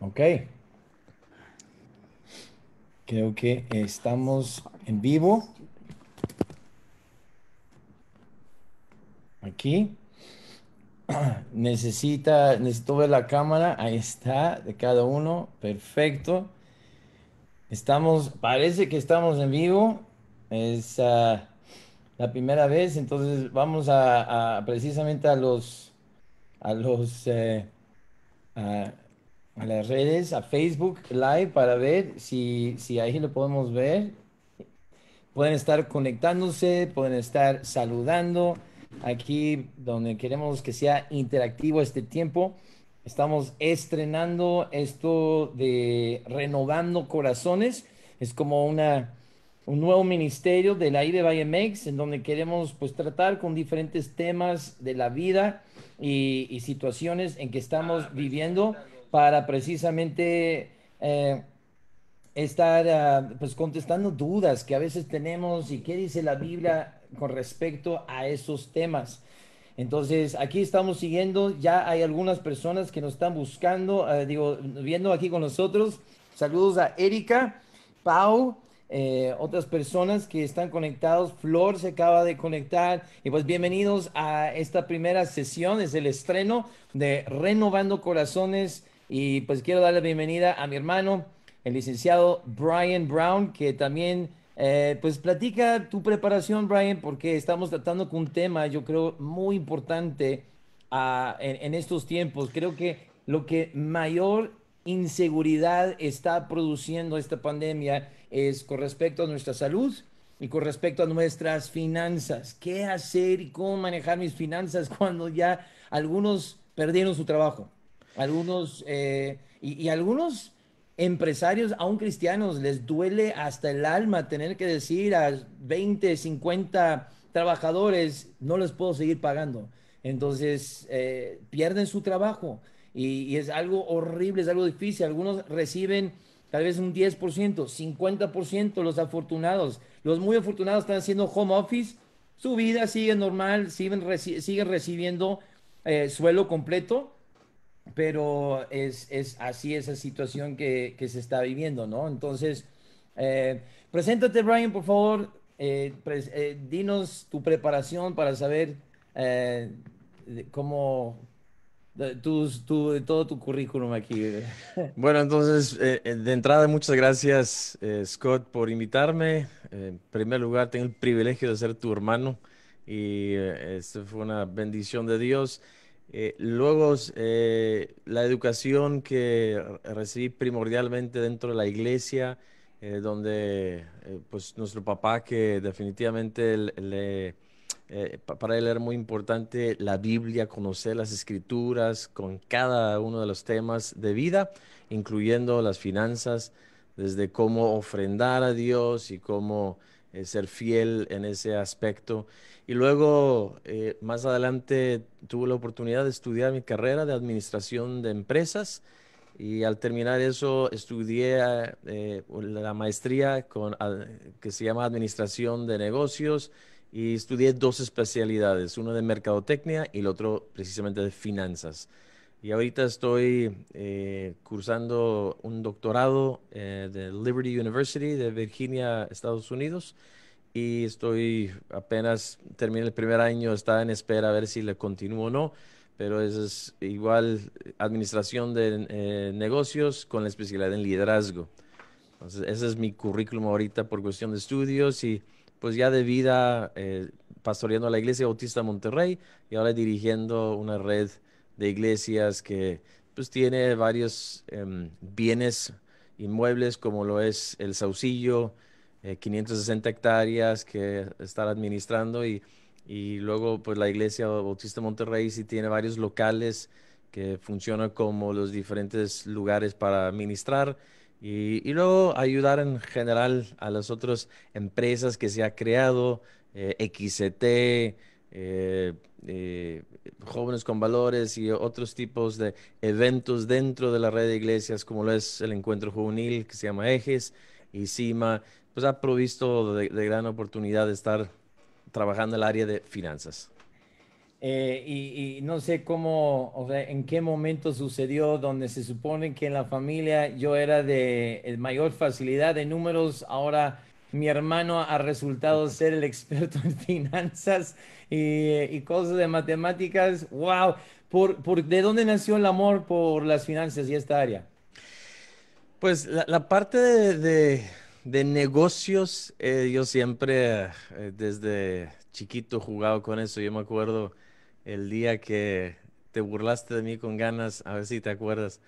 Ok. Creo que estamos en vivo. Aquí. Necesita, necesito ver la cámara. Ahí está, de cada uno. Perfecto. Estamos, parece que estamos en vivo. Es ah, la primera vez, entonces vamos a, precisamente a los, a los, eh, a las redes, a Facebook Live para ver si, si ahí lo podemos ver. Pueden estar conectándose, pueden estar saludando aquí donde queremos que sea interactivo este tiempo. Estamos estrenando esto de renovando corazones. Es como una, un nuevo ministerio de la IBE Mex en donde queremos pues tratar con diferentes temas de la vida y, y situaciones en que estamos viviendo para precisamente eh, estar ah, pues contestando dudas que a veces tenemos y qué dice la Biblia con respecto a esos temas. Entonces, aquí estamos siguiendo, ya hay algunas personas que nos están buscando, eh, digo, viendo aquí con nosotros. Saludos a Erika, Pau, eh, otras personas que están conectados. Flor se acaba de conectar. Y pues bienvenidos a esta primera sesión, es el estreno de Renovando Corazones y pues quiero dar la bienvenida a mi hermano, el licenciado Brian Brown, que también, eh, pues platica tu preparación, Brian, porque estamos tratando con un tema, yo creo, muy importante ah, en estos tiempos. Creo que lo que mayor inseguridad está produciendo esta pandemia es con respecto a nuestra salud y con respecto a nuestras finanzas. ¿Qué hacer y cómo manejar mis finanzas cuando ya algunos perdieron su trabajo? Algunos, eh, y, algunos empresarios, aún cristianos, les duele hasta el alma tener que decir a 20, 50 trabajadores, no les puedo seguir pagando. Entonces, eh, pierden su trabajo y, es algo horrible, es algo difícil. Algunos reciben tal vez un 10%, 50% los afortunados. Los muy afortunados están haciendo home office, su vida sigue normal, siguen, recibiendo eh, suelo completo, pero es, así esa situación que, se está viviendo, ¿no? Entonces, eh, preséntate, Brian, por favor, eh, eh, dinos tu preparación para saber eh, cómo... todo tu currículum aquí. Bueno, entonces, de entrada, muchas gracias, Scott, por invitarme. en primer lugar, tengo el privilegio de ser tu hermano y esto fue una bendición de Dios. Eh, luego, eh, la educación que recibí primordialmente dentro de la iglesia, eh, donde pues nuestro papá, que definitivamente para él era muy importante la Biblia, conocer las escrituras con cada uno de los temas de vida, incluyendo las finanzas, desde cómo ofrendar a Dios y cómo eh, ser fiel en ese aspecto. Y luego, eh, más adelante, tuve la oportunidad de estudiar mi carrera de administración de empresas y al terminar eso estudié eh, la maestría que se llama Administración de Negocios y estudié dos especialidades, una de Mercadotecnia y el otro precisamente de Finanzas. Y ahorita estoy eh, cursando un doctorado eh, de Liberty University de Virginia, Estados Unidos. Y estoy apenas terminé el primer año, está en espera a ver si le continúo o no. Pero es igual administración de eh, negocios con la especialidad en liderazgo. Entonces, ese es mi currículum ahorita por cuestión de estudios y pues ya de vida pastoreando la Iglesia Bautista Monterrey y ahora dirigiendo una red de iglesias que pues tiene varios em, bienes inmuebles como lo es el Saucillo, 560 eh, hectáreas que están administrando y, luego pues la iglesia Bautista Monterrey si tiene varios locales que funcionan como los diferentes lugares para administrar y, luego ayudar en general a las otras empresas que se ha creado, eh, XCT, eh, eh, jóvenes con valores y otros tipos de eventos dentro de la red de iglesias, como lo es el encuentro juvenil que se llama Ejes y CIMA, pues ha provisto de, gran oportunidad de estar trabajando en el área de finanzas. Eh, y, y, no sé cómo, o sea, en qué momento sucedió donde se supone que en la familia yo era de mayor facilidad de números, ahora mi hermano ha resultado ser el experto en finanzas y, cosas de matemáticas. ¡Wow! Por, ¿De dónde nació el amor por las finanzas y esta área? Pues la, parte de, negocios, eh, yo siempre eh, desde chiquito jugaba con eso. Yo me acuerdo el día que te burlaste de mí con ganas, a ver si te acuerdas.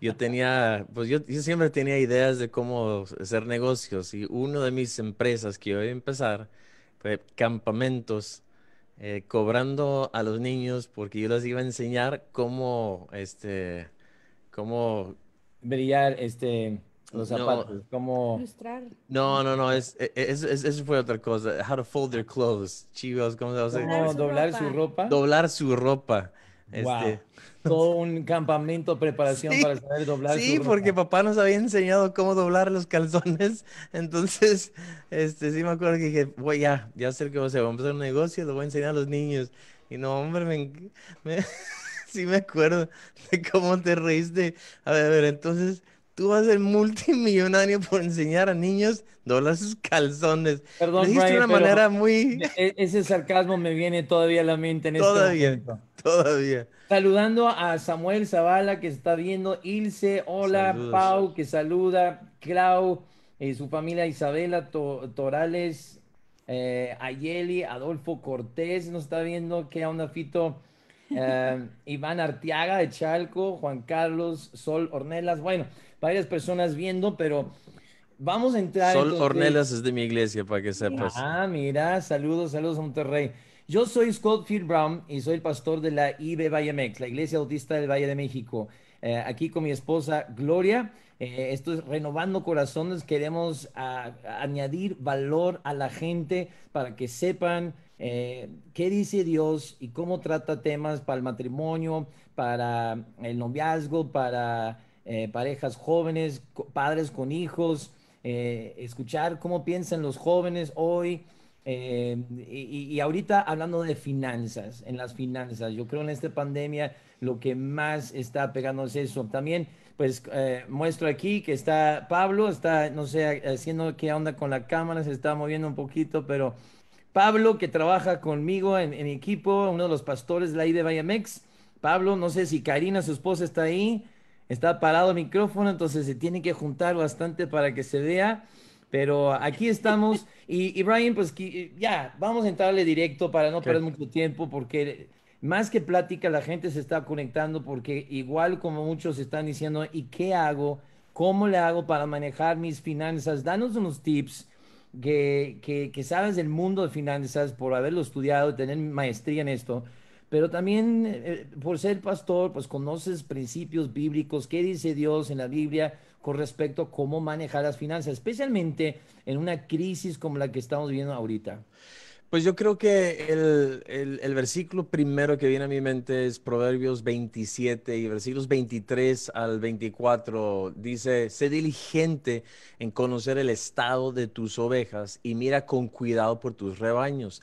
Yo tenía, pues yo, siempre tenía ideas de cómo hacer negocios y una de mis empresas que iba a empezar fue campamentos, eh, cobrando a los niños porque yo les iba a enseñar cómo, este, cómo... Brillar, este... Los zapatos, no, cómo... No, no, no, e, e, es, eso fue otra cosa. How to fold their clothes, chicos, ¿cómo se hace? doblar su ropa? Doblar su ropa. Este, Todo un campamento de preparación para saber doblar. Sí, porque papá nos había enseñado cómo doblar los calzones. Entonces, este, sí me acuerdo que dije, voy ya, ya sé que vamos a empezar un negocio, lo voy a enseñar a los niños. Y no, hombre, sí me acuerdo de cómo te reíste. A ver, a ver, entonces tú vas a ser multimillonario por enseñar a niños doblar sus calzones. Perdón, de una manera muy... E, e, ese sarcasmo me viene todavía a la mente en este todavía, este momento. Todavía. Saludando a Samuel Zavala que está viendo, Ilse, hola, Pau que saluda, Clau, y eh, su familia Isabela Torales, eh, Ayeli, Adolfo Cortés nos está viendo, que onda Fito. Eh, Iván Arteaga, de Chalco, Juan Carlos, Sol Ornelas. Bueno, varias personas viendo, pero vamos a entrar. Sol Ornelas es de mi iglesia, para que sepas. Ah, mira, saludos, saludos a Monterrey. Yo soy Scott Field Brown y soy el pastor de la IB Vallemex, la Iglesia Autista del Valle de México. Eh, aquí con mi esposa Gloria. Eh, esto es Renovando Corazones. Queremos añadir valor a la gente para que sepan eh, qué dice Dios y cómo trata temas para el matrimonio, para el noviazgo, para eh, parejas jóvenes, padres con hijos, eh, escuchar cómo piensan los jóvenes hoy. Eh, y, ahorita hablando de finanzas, en las finanzas, yo creo en esta pandemia lo que más está pegando es eso. También, pues, muestro aquí que está Pablo, está, no sé, haciendo qué onda con la cámara, se está moviendo un poquito, pero Pablo, que trabaja conmigo en, equipo, uno de los pastores de la I de Bayamex, Pablo, no sé si Karina, su esposa, está ahí. Está parado el micrófono, entonces se tiene que juntar bastante para que se vea. Pero aquí estamos. Y, Brian, pues ya, vamos a entrarle directo para no perder mucho tiempo, porque más que plática, la gente se está conectando, porque igual como muchos están diciendo, ¿y qué hago? ¿Cómo le hago para manejar mis finanzas? Danos unos tips. Que, que, que, sabes del mundo de finanzas por haberlo estudiado, tener maestría en esto, pero también eh, por ser pastor, pues conoces principios bíblicos, qué dice Dios en la Biblia con respecto a cómo manejar las finanzas, especialmente en una crisis como la que estamos viviendo ahorita. Pues yo creo que el, el, versículo primero que viene a mi mente es Proverbios 27 y versículos 23 al 24. Dice, sé diligente en conocer el estado de tus ovejas y mira con cuidado por tus rebaños.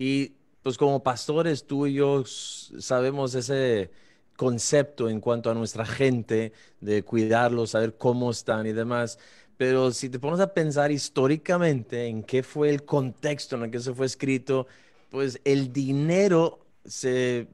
Y pues como pastores tú y yo sabemos ese concepto en cuanto a nuestra gente, de cuidarlos, saber cómo están y demás. Pero si te pones a pensar históricamente en qué fue el contexto en el que se fue escrito, pues el dinero se,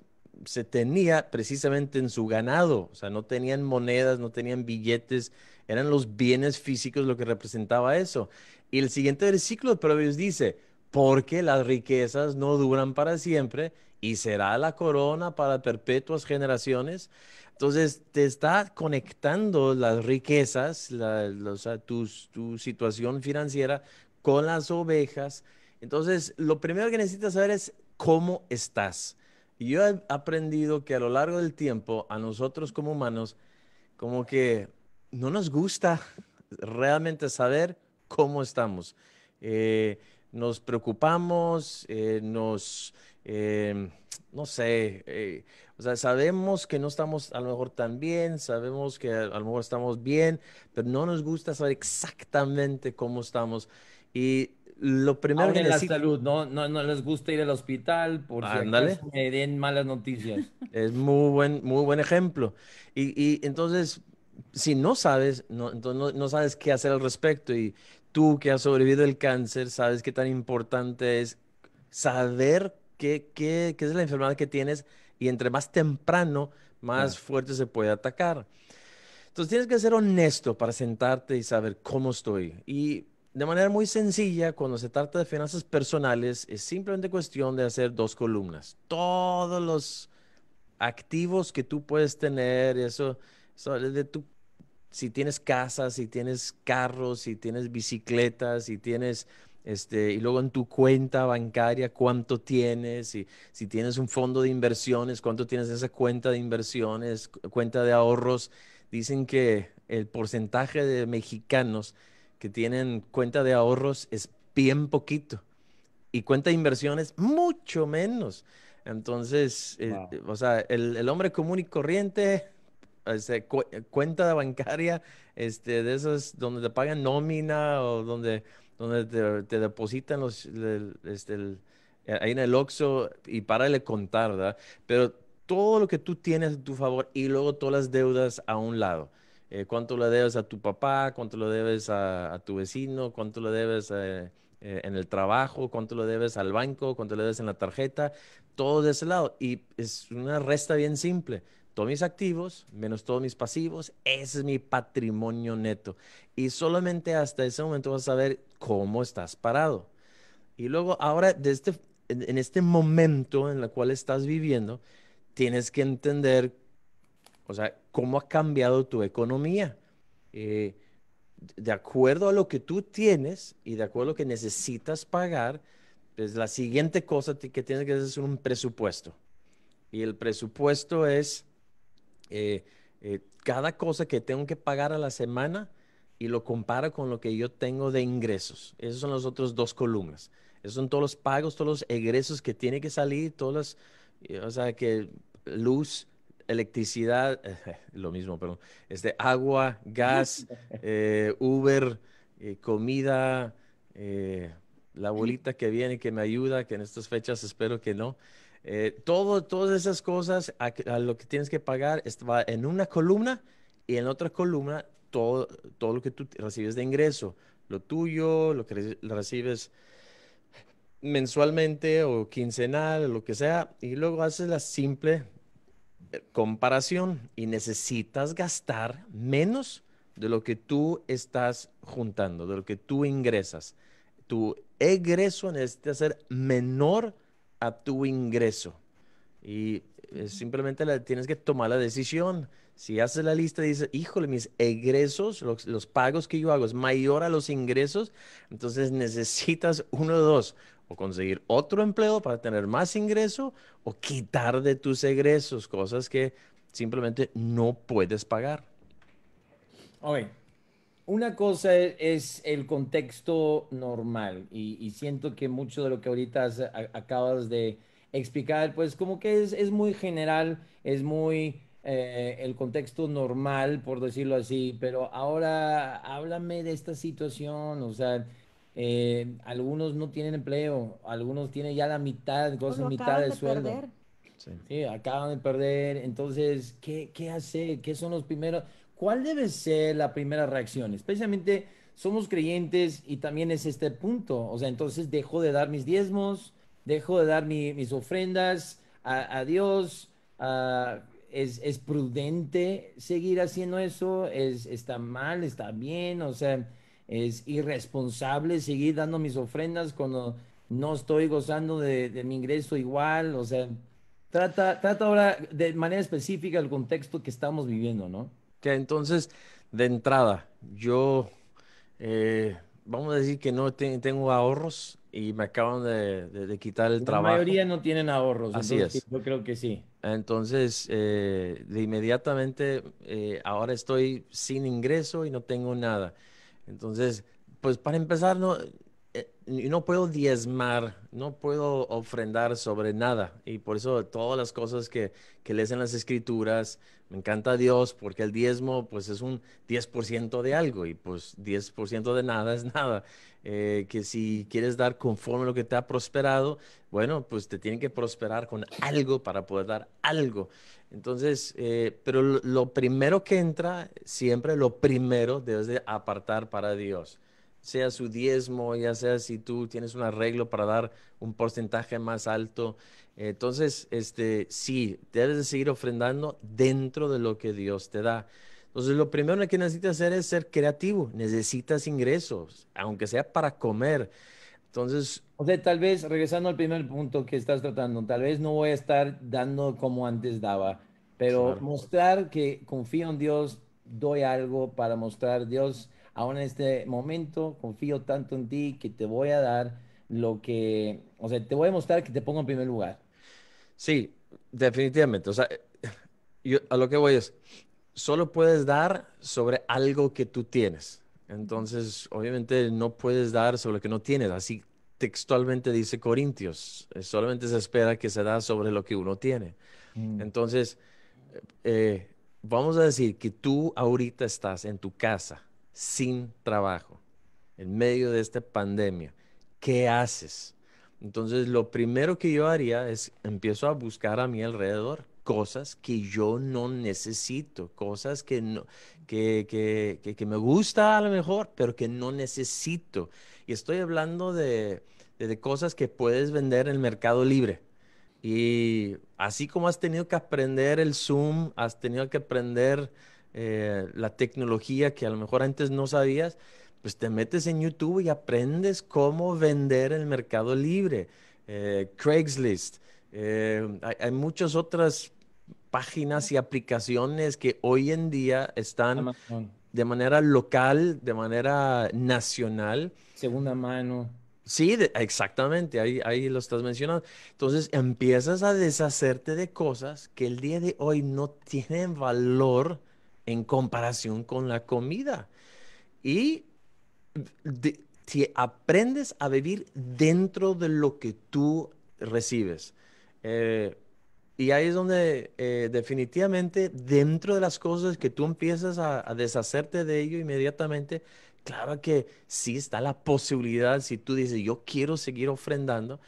se tenía precisamente en su ganado. O sea, no tenían monedas, no tenían billetes, eran los bienes físicos lo que representaba eso. Y el siguiente versículo de Proverbios dice, porque las riquezas no duran para siempre y será la corona para perpetuas generaciones. Entonces te está conectando las riquezas, los, tu, tu situación financiera con las ovejas. Entonces lo primero que necesitas saber es cómo estás. Yo he aprendido que a lo largo del tiempo a nosotros como humanos como que no nos gusta realmente saber cómo estamos. Eh, nos preocupamos, eh, nos, em, no sé, eh, o sea, sabemos que no estamos a lo mejor tan bien, sabemos que a, lo mejor estamos bien, pero no nos gusta saber exactamente cómo estamos. Y lo primero que en la salud, ¿no? No, les gusta ir al hospital por si me den malas noticias. Es muy buen, muy buen ejemplo. Y, y entonces, si no sabes, no, entonces no, sabes qué hacer al respecto. Y tú que has sobrevivido el cáncer, sabes qué tan importante es saber qué, es la enfermedad que tienes y entre más temprano, más fuerte se puede atacar. Entonces tienes que ser honesto para sentarte y saber cómo estoy. Y de manera muy sencilla, cuando se trata de finanzas personales, es simplemente cuestión de hacer dos columnas. Todos los activos que tú puedes tener, eso, es de tu si tienes casas, si tienes carros, si tienes bicicletas, si tienes, este, y luego en tu cuenta bancaria, cuánto tienes, si, si tienes un fondo de inversiones, cuánto tienes esa cuenta de inversiones, cuenta de ahorros. Dicen que el porcentaje de mexicanos que tienen cuenta de ahorros es bien poquito y cuenta de inversiones mucho menos. Entonces, eh, o sea, el, el hombre común y corriente eh, cuenta bancaria, este, de esas donde te pagan nómina o donde, donde te, depositan este, eh, ahí en el Oxxo y para de contar, ¿verdad? Pero todo lo que tú tienes a tu favor y luego todas las deudas a un lado. Eh, ¿Cuánto le debes a tu papá? ¿Cuánto lo debes a, tu vecino? ¿Cuánto lo debes en el trabajo, cuánto lo debes al banco, cuánto le debes en la tarjeta, todo de ese lado. Y es una resta bien simple todos mis activos menos todos mis pasivos, ese es mi patrimonio neto. Y solamente hasta ese momento vas a ver cómo estás parado. Y luego ahora, este en este momento en el cual estás viviendo, tienes que entender, o sea, cómo ha cambiado tu economía. Eh, de acuerdo a lo que tú tienes y de acuerdo a lo que necesitas pagar, pues la siguiente cosa que tienes que hacer es un presupuesto. Y el presupuesto es eh, eh, cada cosa que tengo que pagar a la semana y lo comparo con lo que yo tengo de ingresos. Esas son las otras dos columnas. Esos son todos los pagos, todos los egresos que tiene que salir, todas eh, o sea, que luz, electricidad, lo mismo, perdón, este, agua, gas, Uber, comida, la abuelita que viene, que me ayuda, que en estas fechas espero que no. Eh, todo, todas esas cosas a, lo que tienes que pagar va en una columna y en otra columna todo, todo lo que tú recibes de ingreso, lo tuyo, lo que recibes mensualmente o quincenal, lo que sea, y luego haces la simple eh, comparación y necesitas gastar menos de lo que tú estás juntando, de lo que tú ingresas. Tu egreso necesita ser menor tu ingreso. Y eh, simplemente tienes que tomar la decisión. Si haces la lista y dices, híjole, mis egresos, los, pagos que yo hago es mayor a los ingresos, entonces necesitas uno de dos, o conseguir otro empleo para tener más ingreso, o quitar de tus egresos cosas que simplemente no puedes pagar una cosa es, el contexto normal y, siento que mucho de lo que ahorita acabas de explicar, pues como que es, muy general, es muy eh, el contexto normal, por decirlo así, pero ahora háblame de esta situación, o sea, eh, algunos no tienen empleo, algunos tienen ya la mitad, pues cosas mitad del de sueldo. Perder. Sí. acaban de perder, entonces, ¿qué, hace? ¿Qué son los primeros? ¿Cuál debe ser la primera reacción? Especialmente somos creyentes y también es este punto. O sea, entonces dejo de dar mis diezmos, dejo de dar mis ofrendas a, Dios. Ah, es, prudente seguir haciendo eso, es, está mal, está bien, o sea, es irresponsable seguir dando mis ofrendas cuando no estoy gozando de, de mi ingreso igual, o sea, trata, trata ahora de manera específica el contexto que estamos viviendo, ¿no? entonces, de entrada, yo, eh, vamos a decir que no tengo ahorros y me acaban de, quitar el trabajo. La mayoría no tienen ahorros. Así es. Yo creo que sí. Entonces, eh, de inmediatamente, eh, ahora estoy sin ingreso y no tengo nada. Entonces, pues para empezar, no, no puedo diezmar, no puedo ofrendar sobre nada. Y por eso todas las cosas que, que lees en las escrituras, me encanta Dios porque el diezmo pues es un 10% de algo y pues 10% de nada es nada. Eh, que si quieres dar conforme a lo que te ha prosperado, bueno, pues te tienen que prosperar con algo para poder dar algo. Entonces, eh, pero lo, lo primero que entra, siempre lo primero debes de apartar para Dios sea su diezmo, ya sea si tú tienes un arreglo para dar un porcentaje más alto. Entonces, este, sí, debes de seguir ofrendando dentro de lo que Dios te da. Entonces, lo primero que necesitas hacer es ser creativo. Necesitas ingresos, aunque sea para comer. Entonces... O sea, tal vez, regresando al primer punto que estás tratando, tal vez no voy a estar dando como antes daba, pero mostrar que confío en Dios, doy algo para mostrar, Dios, Ahora en este momento confío tanto en ti que te voy a dar lo que, o sea, te voy a mostrar que te pongo en primer lugar. Sí, definitivamente. O sea, a lo que voy es, solo puedes dar sobre algo que tú tienes. Entonces, obviamente no puedes dar sobre lo que no tienes. Así textualmente dice Corintios, eh, solamente se espera que se da sobre lo que uno tiene. Mm. Entonces, eh, vamos a decir que tú ahorita estás en tu casa sin trabajo en medio de esta pandemia. ¿Qué haces? Entonces, lo primero que yo haría es empiezo a buscar a mi alrededor cosas que yo no necesito, cosas que, no, que, que, que, que me gusta a lo mejor, pero que no necesito. Y estoy hablando de, de cosas que puedes vender en el mercado libre. Y así como has tenido que aprender el Zoom, has tenido que aprender eh, la tecnología que a lo mejor antes no sabías, pues te metes en YouTube y aprendes cómo vender el mercado libre, eh, Craigslist. Eh, hay, muchas otras páginas y aplicaciones que hoy en día están de manera local, de manera nacional. Segunda mano. Sí, exactamente, ahí, ahí lo estás mencionando. Entonces empiezas a deshacerte de cosas que el día de hoy no tienen valor en comparación con la comida. Y si aprendes a vivir dentro de lo que tú recibes. Eh, y ahí es donde eh, definitivamente dentro de las cosas que tú empiezas a, a, deshacerte de ello inmediatamente, claro que sí está la posibilidad, si tú dices, yo quiero seguir ofrendando,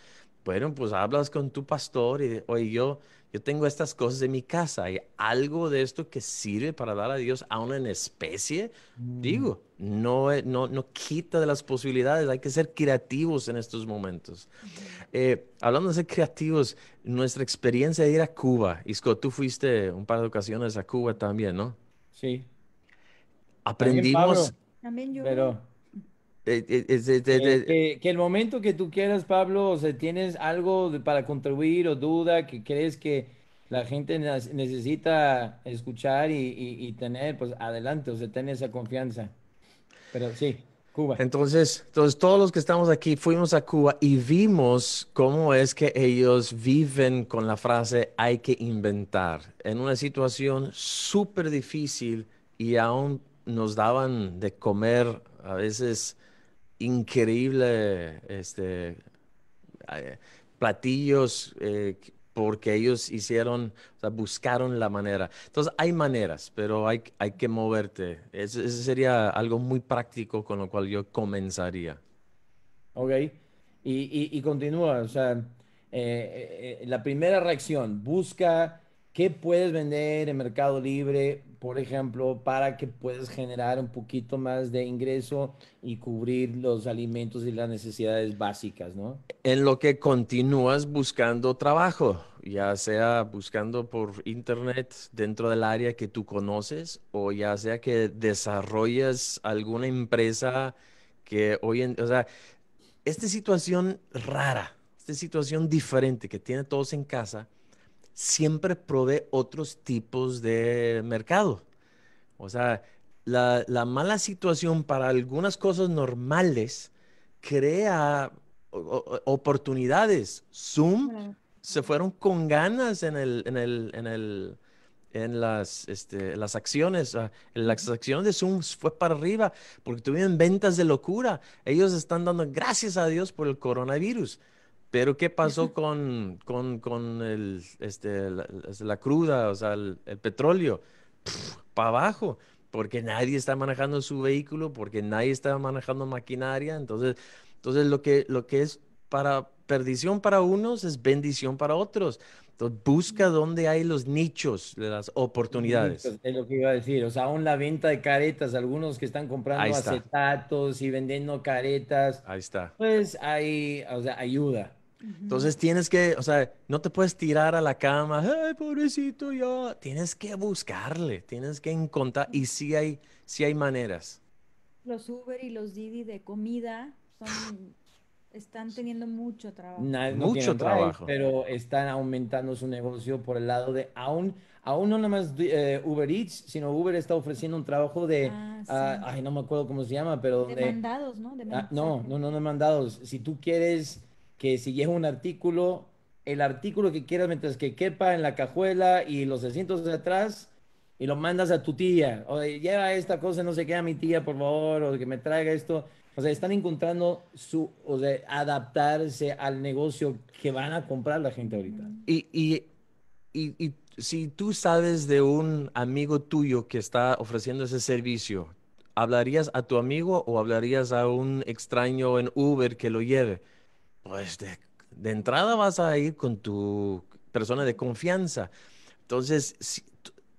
bueno, pues hablas con tu pastor y, oye, yo yo tengo estas cosas en mi casa, hay algo de esto que sirve para dar a Dios a una especie. Mm. Digo, no, eh, no, no quita de las posibilidades, hay que ser creativos en estos momentos. Eh, hablando de ser creativos, nuestra experiencia de ir a Cuba, Isco, tú fuiste un par de ocasiones a Cuba también, ¿no? Sí. Aprendimos. Pero eh, eh, eh, que, el momento que tú quieras, Pablo, o sea, tienes algo para contribuir o duda que crees que la gente necesita escuchar y, y, tener, pues adelante, o sea, ten esa confianza. Pero sí, Cuba. Entonces, entonces, todos los que estamos aquí fuimos a Cuba y vimos cómo es que ellos viven con la frase hay que inventar en una situación súper difícil y aún nos daban de comer a veces increíble este, eh, platillos eh, porque ellos hicieron, o sea, buscaron la manera. Entonces, hay maneras, pero hay, hay que moverte. Eso, sería algo muy práctico con lo cual yo comenzaría. Ok, y, continúa, o sea, eh, la primera reacción, busca ¿Qué puedes vender en Mercado Libre, por ejemplo, para que puedas generar un poquito más de ingreso y cubrir los alimentos y las necesidades básicas, ¿no? En lo que continúas buscando trabajo, ya sea buscando por internet dentro del área que tú conoces o ya sea que desarrollas alguna empresa que hoy en, o sea, esta situación rara, esta situación diferente que tiene todos en casa siempre provee otros tipos de mercado. O sea, la, mala situación para algunas cosas normales crea oportunidades. Zoom se fueron con ganas en este, las, acciones. La en de Zoom fue para arriba porque tuvieron ventas de locura. Ellos están dando gracias a Dios por el coronavirus. Pero ¿qué pasó con, con, con el, este, la, cruda, o sea, el, petróleo? Para abajo, porque nadie está manejando su vehículo, porque nadie está manejando maquinaria. Entonces, entonces lo, que, lo que es para perdición para unos es bendición para otros. Entonces, busca dónde hay los nichos, las oportunidades. Es lo que iba a decir. O sea, aún la venta de caretas, algunos que están comprando acetatos y vendiendo caretas. Ahí está. Pues hay, o sea, ayuda. Entonces tienes que, o sea, no te puedes tirar a la cama, ¡ay, pobrecito yo! Tienes que buscarle, tienes que encontrar, y sí hay, si hay maneras. Los Uber y los Didi de comida están teniendo mucho trabajo. mucho trabajo. pero están aumentando su negocio por el lado de aún, aún no nada más eh, Uber Eats, sino Uber está ofreciendo un trabajo de, ah, ah, ay, no me acuerdo cómo se llama, pero... De, mandados, ah, ¿no? no, no, no, de mandados. Si tú quieres que si es un artículo, el artículo que quieras mientras que quepa en la cajuela y los asientos de atrás y lo mandas a tu tía. O lleva esta cosa, no se queda mi tía, por favor, o que me traiga esto. O sea, están encontrando su, o sea, adaptarse al negocio que van a comprar la gente ahorita. Y, y, y, y si tú sabes de un amigo tuyo que está ofreciendo ese servicio, ¿hablarías a tu amigo o hablarías a un extraño en Uber que lo lleve? pues de, entrada vas a ir con tu persona de confianza. Entonces,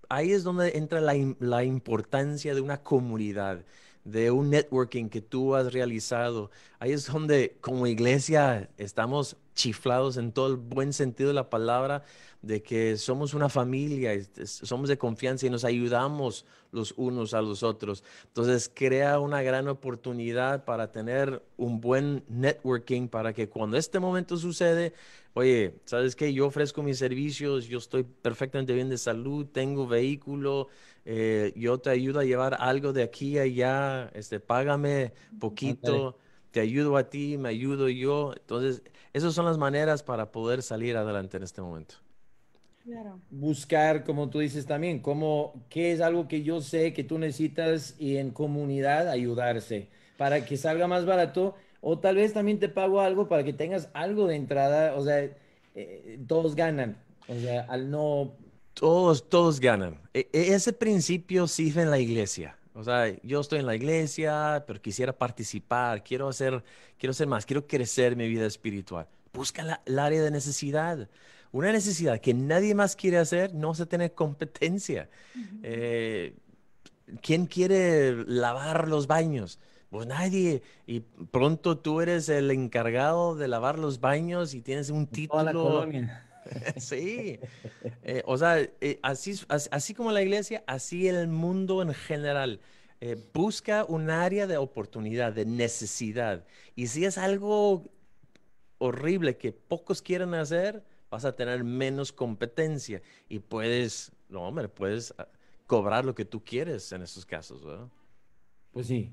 ahí es donde entra la, la, importancia de una comunidad, de un networking que tú has realizado. Ahí es donde como iglesia estamos chiflados en todo el buen sentido de la palabra, de que somos una familia, somos de confianza y nos ayudamos los unos a los otros. Entonces crea una gran oportunidad para tener un buen networking para que cuando este momento sucede, oye, ¿sabes qué? Yo ofrezco mis servicios, yo estoy perfectamente bien de salud, tengo vehículo, eh, yo te ayudo a llevar algo de aquí a allá, este, págame ah, poquito te ayudo a ti, me ayudo yo. Entonces, esas son las maneras para poder salir adelante en este momento. Claro. Buscar, como tú dices también, como qué es algo que yo sé que tú necesitas y en comunidad ayudarse para que salga más barato o tal vez también te pago algo para que tengas algo de entrada, o sea, eh, todos ganan, o sea, al no... Todos, todos ganan. E, e, ese principio sirve en la iglesia. O sea, yo estoy en la iglesia, pero quisiera participar, quiero hacer, quiero hacer más, quiero crecer mi vida espiritual. Busca el área de necesidad. Una necesidad que nadie más quiere hacer, no se tiene competencia. Eh, ¿Quién quiere lavar los baños? Pues nadie. Y pronto tú eres el encargado de lavar los baños y tienes un título. sí. Eh, o sea, eh, así, así como la iglesia, así el mundo en general. Eh, busca un área de oportunidad, de necesidad. Y si es algo horrible que pocos quieren hacer, vas a tener menos competencia y puedes, no hombre, puedes ah, cobrar lo que tú quieres en esos casos, ¿verdad? Pues sí.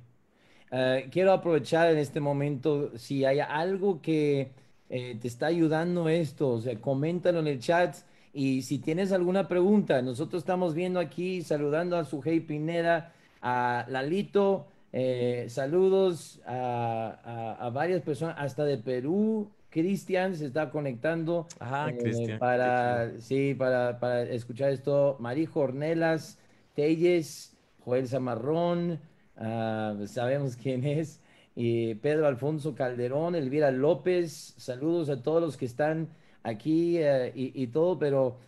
quiero aprovechar en este momento si hay algo que eh, te está ayudando esto, o sea, coméntalo en el chat. Y si tienes alguna pregunta, nosotros estamos viendo aquí, saludando a Sujei Pineda, a Lalito, eh, saludos a, varias personas, hasta de Perú. Cristian se está conectando eh, para, sí, para, escuchar esto. Marí Jornelas, Telles, Joel Zamarrón, ah, sabemos quién es. Y eh, Pedro Alfonso Calderón, Elvira López, saludos a todos los que están aquí eh, y, todo, pero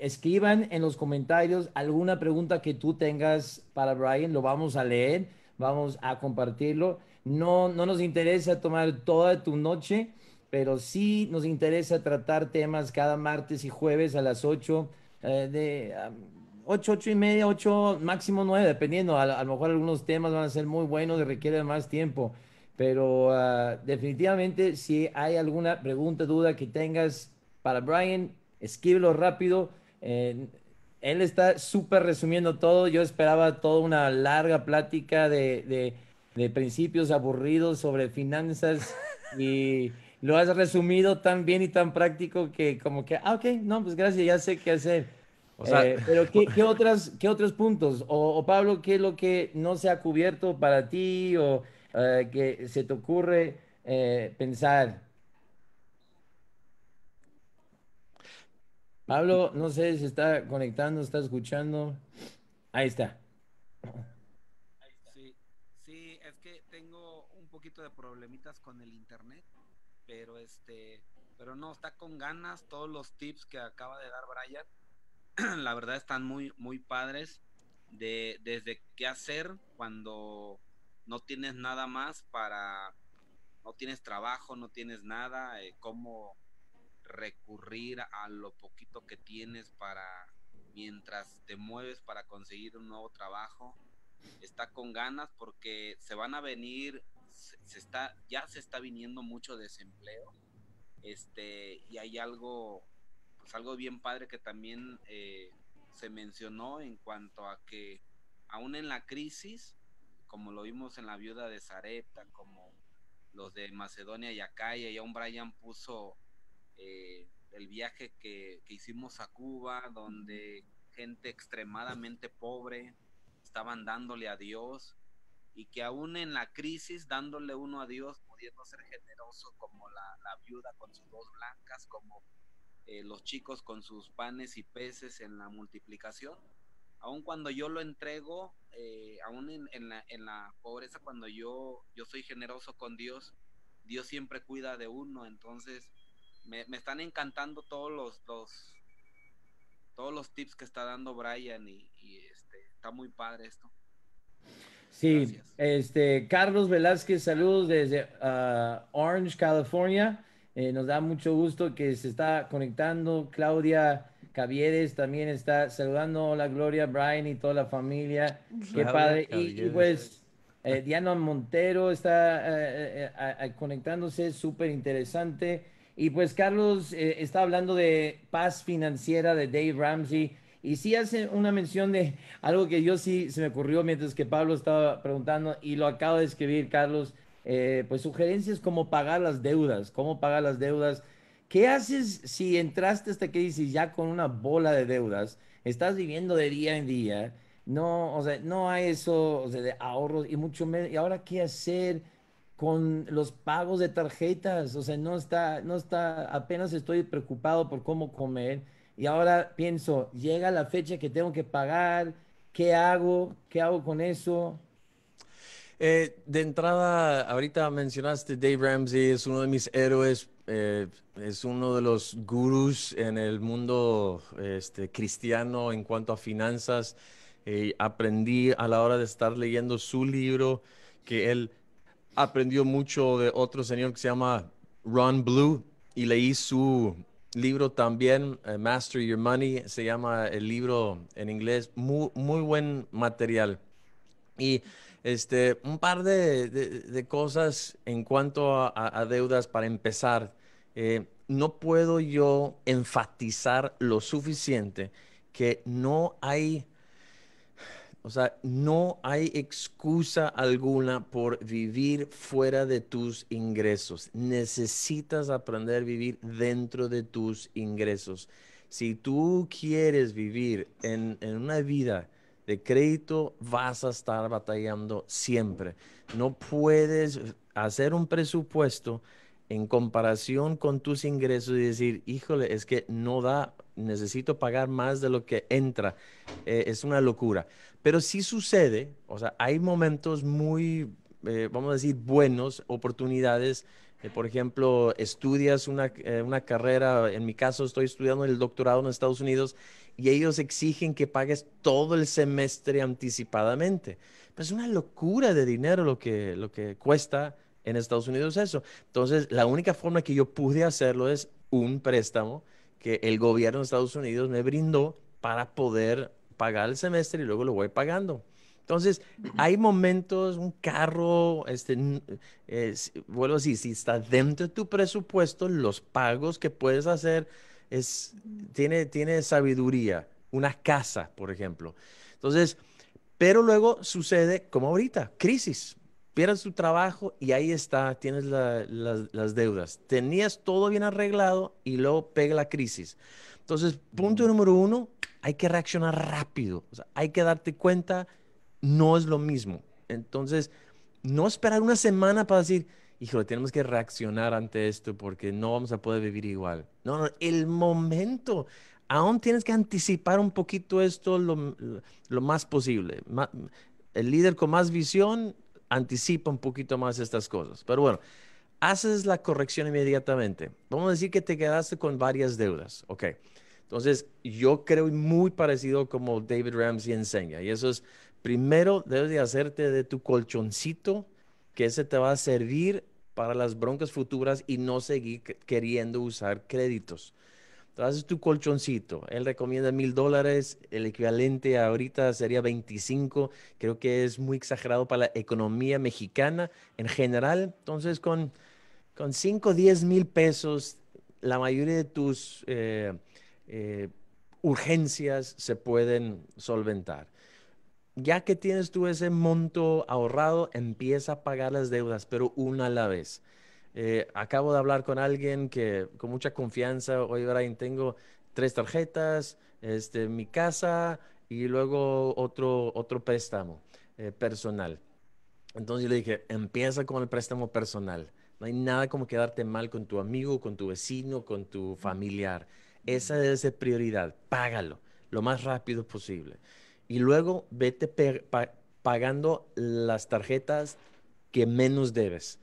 escriban en los comentarios alguna pregunta que tú tengas para Brian, lo vamos a leer, vamos a compartirlo. No, no nos interesa tomar toda tu noche, pero sí nos interesa tratar temas cada martes y jueves a las 8 eh, de... 8, 8 y media, 8, máximo 9, dependiendo. A, lo mejor algunos temas van a ser muy buenos y requieren más tiempo. Pero ah, definitivamente, si hay alguna pregunta, duda que tengas para Brian, escríbelo rápido. él está súper resumiendo todo. Yo esperaba toda una larga plática de, de, de principios aburridos sobre finanzas y lo has resumido tan bien y tan práctico que como que, ah, ok, no, pues gracias, ya sé qué hacer. Eh, pero ¿qué, ¿qué otros puntos? O, Pablo, ¿qué es lo que no se ha cubierto para ti o eh, que se te ocurre eh, pensar? Pablo, no sé si está conectando, está escuchando. Ahí está. Sí, es que tengo un poquito de problemitas con el internet, pero este, pero no, está con ganas todos los tips que acaba de dar Brian la verdad están muy, muy padres de, desde qué hacer cuando no tienes nada más para, no tienes trabajo, no tienes nada, eh, cómo recurrir a lo poquito que tienes para, mientras te mueves para conseguir un nuevo trabajo, está con ganas porque se van a venir, está, ya se está viniendo mucho desempleo, este, y hay algo pues, algo bien padre que también eh, se mencionó en cuanto a que aún en la crisis, como lo vimos en la viuda de Zareta, como los de Macedonia y Acaya, y aún Brian puso eh, el viaje que, hicimos a Cuba, donde gente extremadamente pobre estaban dándole a Dios y que aún en la crisis dándole uno a Dios, pudiendo ser generoso como la, la viuda con sus dos blancas, como eh, los chicos con sus panes y peces en la multiplicación. Aun cuando yo lo entrego, eh, aun aún en, la, pobreza, cuando yo, yo soy generoso con Dios, Dios siempre cuida de uno. Entonces, me, están encantando todos los, todos los tips que está dando Brian y, este, está muy padre esto. Sí, este Carlos Velázquez, saludos desde ah, Orange, California. Eh, nos da mucho gusto que se está conectando. Claudia Cavieres también está saludando. la Gloria, Brian y toda la familia. Qué padre. Y, pues eh, Diana Montero está eh, conectándose, súper interesante. Y pues Carlos está hablando de paz financiera de Dave Ramsey. Y sí hace una mención de algo que yo sí se me ocurrió mientras que Pablo estaba preguntando y lo acabo de escribir, Carlos eh, pues sugerencias como pagar las deudas, cómo pagar las deudas. ¿Qué haces si entraste a esta crisis ya con una bola de deudas? Estás viviendo de día en día. No, o sea, no hay eso de ahorros y mucho menos. ¿Y ahora qué hacer con los pagos de tarjetas? O sea, no está, no está, apenas estoy preocupado por cómo comer. Y ahora pienso, llega la fecha que tengo que pagar, ¿qué hago? ¿Qué hago con eso? Eh, de entrada, ahorita mencionaste Dave Ramsey, es uno de mis héroes, eh, es uno de los gurús en el mundo este, cristiano en cuanto a finanzas. Eh, aprendí a la hora de estar leyendo su libro que él aprendió mucho de otro señor que se llama Ron Blue y leí su libro también, Master Your Money, se llama el libro en inglés, muy, muy buen material. Y este, un par de, cosas en cuanto a, deudas para empezar. Eh, no puedo yo enfatizar lo suficiente que no hay, o sea, no hay excusa alguna por vivir fuera de tus ingresos. Necesitas aprender a vivir dentro de tus ingresos. Si tú quieres vivir en, en una vida de crédito vas a estar batallando siempre. No puedes hacer un presupuesto en comparación con tus ingresos y decir, híjole, es que no da, necesito pagar más de lo que entra. Eh, es una locura. Pero sí sucede, o sea, hay momentos muy, eh, vamos a decir, buenos, oportunidades. Eh, por ejemplo, estudias una, una carrera, en mi caso estoy estudiando el doctorado en Estados Unidos y ellos exigen que pagues todo el semestre anticipadamente. Pues es una locura de dinero lo que, lo que cuesta en Estados Unidos eso. Entonces, la única forma que yo pude hacerlo es un préstamo que el gobierno de Estados Unidos me brindó para poder pagar el semestre y luego lo voy pagando. Entonces, hay momentos, un carro, este, eh, vuelvo a decir, si está dentro de tu presupuesto, los pagos que puedes hacer, tiene, tiene sabiduría, una casa, por ejemplo. Entonces, pero luego sucede como ahorita, crisis, pierdes tu trabajo y ahí está, tienes las deudas. Tenías todo bien arreglado y luego pega la crisis. Entonces, punto mm. número uno, hay que reaccionar rápido, hay que darte cuenta, no es lo mismo. Entonces, no esperar una semana para decir, híjole, tenemos que reaccionar ante esto porque no vamos a poder vivir igual. No, no, el momento. Aún tienes que anticipar un poquito esto lo, lo más posible. El líder con más visión anticipa un poquito más estas cosas. Pero bueno, haces la corrección inmediatamente. Vamos a decir que te quedaste con varias deudas. Ok. Entonces, yo creo muy parecido como David Ramsey enseña. Y eso es, primero debes de hacerte de tu colchoncito, que ese te va a servir para las broncas futuras y no seguir queriendo usar créditos. Entonces tu colchoncito. Él recomienda mil dólares, el equivalente ahorita sería 25. Creo que es muy exagerado para la economía mexicana en general. Entonces con, con 5, 10 mil pesos, la mayoría de tus eh, eh, urgencias se pueden solventar ya que tienes tú ese monto ahorrado, empieza a pagar las deudas, pero una a la vez. Eh, acabo de hablar con alguien que con mucha confianza, oye Brian, tengo tres tarjetas, este, mi casa y luego otro, otro préstamo eh, personal. Entonces yo le dije, empieza con el préstamo personal. No hay nada como quedarte mal con tu amigo, con tu vecino, con tu familiar. Esa debe ser prioridad. Págalo lo más rápido posible y luego vete pagando las tarjetas que menos debes.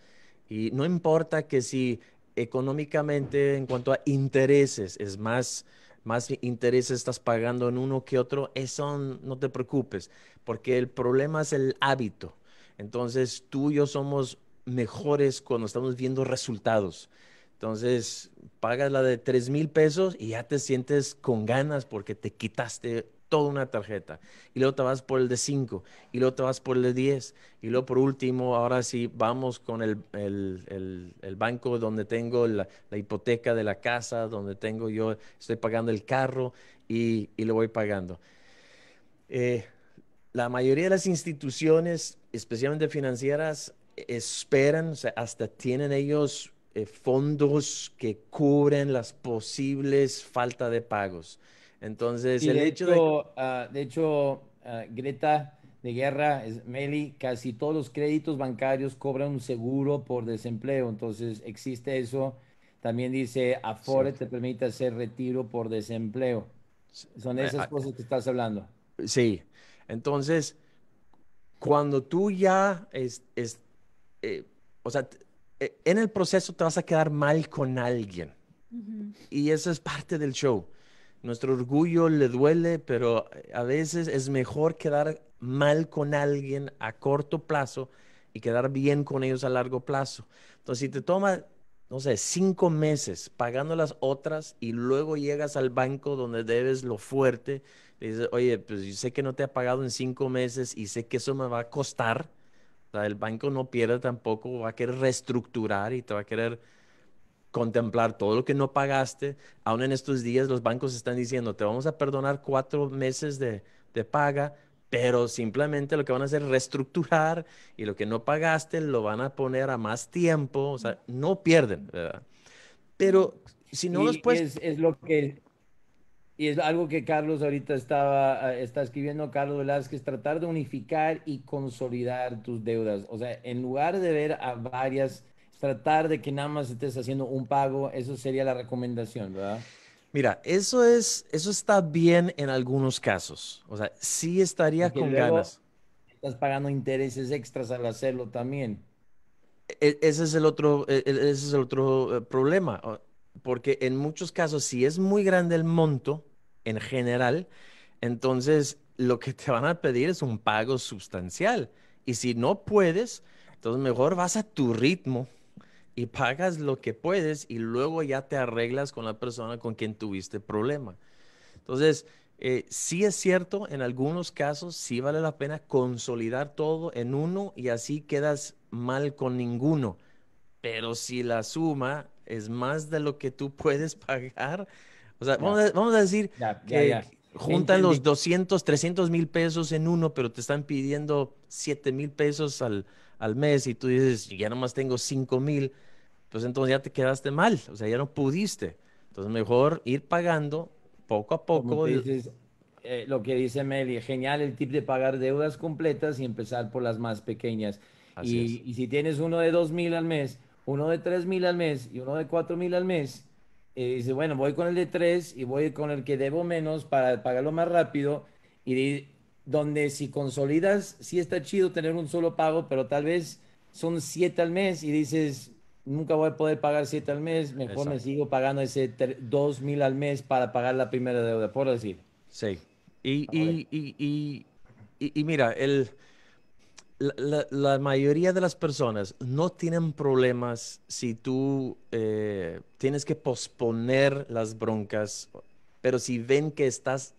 Y no importa que si económicamente en cuanto a intereses es más más intereses estás pagando en uno que otro, eso no te preocupes, porque el problema es el hábito. Entonces tú y yo somos mejores cuando estamos viendo resultados. Entonces, pagas la de 3 mil pesos y ya te sientes con ganas porque te quitaste toda una tarjeta. Y luego te vas por el de 5, y luego te vas por el de 10, y luego por último, ahora sí, vamos con el, el, el, banco donde tengo la, hipoteca de la casa, donde tengo yo, estoy pagando el carro y, y lo voy pagando. Eh, la mayoría de las instituciones, especialmente financieras, esperan, o sea, hasta tienen ellos eh, fondos que cubren las posibles falta de pagos. Entonces, el hecho, de... Ah, de hecho, ah, Greta de Guerra, Meli, casi todos los créditos bancarios cobran un seguro por desempleo, entonces existe eso. También dice, Afore te permite hacer retiro por desempleo. Son eh, esas ah, cosas que estás hablando. Sí, entonces, cuando tú ya es, es eh, o sea, eh, en el proceso te vas a quedar mal con alguien. Y eso es parte del show. Nuestro orgullo le duele, pero eh, a veces es mejor quedar mal con alguien a corto plazo y quedar bien con ellos a largo plazo. Entonces, si te toma, no sé, cinco meses pagando las otras y luego llegas al banco donde debes lo fuerte, le dices, oye, pues yo sé que no te ha pagado en cinco meses y sé que eso me va a costar. O sea, el banco no pierde tampoco, va a querer reestructurar y te va a querer contemplar todo lo que no pagaste. Aún en estos días los bancos están diciendo, te vamos a perdonar cuatro meses de, paga, pero simplemente lo que van a hacer es reestructurar y lo que no pagaste lo van a poner a más tiempo, o sea, no pierden, ¿verdad? Pero si no después... Es, lo que... Y es algo que Carlos ahorita estaba, eh, está escribiendo, Carlos Velázquez, tratar de unificar y consolidar tus deudas. O sea, en lugar de ver a varias tratar de que nada más estés haciendo un pago, eso sería la recomendación, ¿verdad? Mira, eso es, eso está bien en algunos casos. O sea, sí estaría con ganas. Estás pagando intereses extras al hacerlo también. E, ese es el otro, e, e, ese es el otro eh, problema. Porque en muchos casos, si es muy grande el monto en general, entonces lo que te van a pedir es un pago sustancial. Y si no puedes, entonces mejor vas a tu ritmo y pagas lo que puedes y luego ya te arreglas con la persona con quien tuviste problema. Entonces, eh, sí es cierto, en algunos casos sí vale la pena consolidar todo en uno y así quedas mal con ninguno. Pero si la suma es más de lo que tú puedes pagar, o sea, vamos, a, decir que juntan los 200, 300 mil pesos en uno, pero te están pidiendo 7 mil pesos al, al mes y tú dices, ya nomás tengo 5 mil pues entonces ya te quedaste mal, o sea, ya no pudiste. Entonces mejor ir pagando poco a poco. Eh, lo que dice Meli, genial el tip de pagar deudas completas y empezar por las más pequeñas. Y, si tienes uno de dos mil al mes, uno de tres mil al mes y uno de cuatro mil al mes, eh, dice, bueno, voy con el de tres y voy con el que debo menos para pagarlo más rápido. Y donde si consolidas, sí está chido tener un solo pago, pero tal vez son siete al mes y dices, nunca voy a poder pagar siete al mes, mejor me sigo pagando ese dos mil al mes para pagar la primera deuda, por decir. Sí. Y, mira, el, la, mayoría de las personas no tienen problemas si tú eh, tienes que posponer las broncas, pero si ven que estás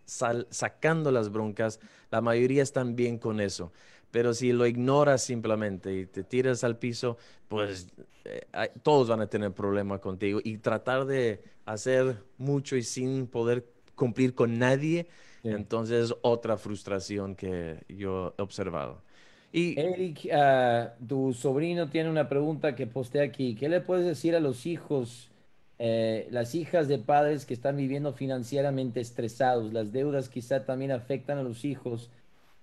sacando las broncas, la mayoría están bien con eso. Pero si lo ignoras simplemente y te tiras al piso, pues eh, todos van a tener problemas contigo. Y tratar de hacer mucho y sin poder cumplir con nadie, entonces otra frustración que yo he observado. Y, Eric, ah, tu sobrino tiene una pregunta que postea aquí. ¿Qué le puedes decir a los hijos, eh, las hijas de padres que están viviendo financieramente estresados? Las deudas quizá también afectan a los hijos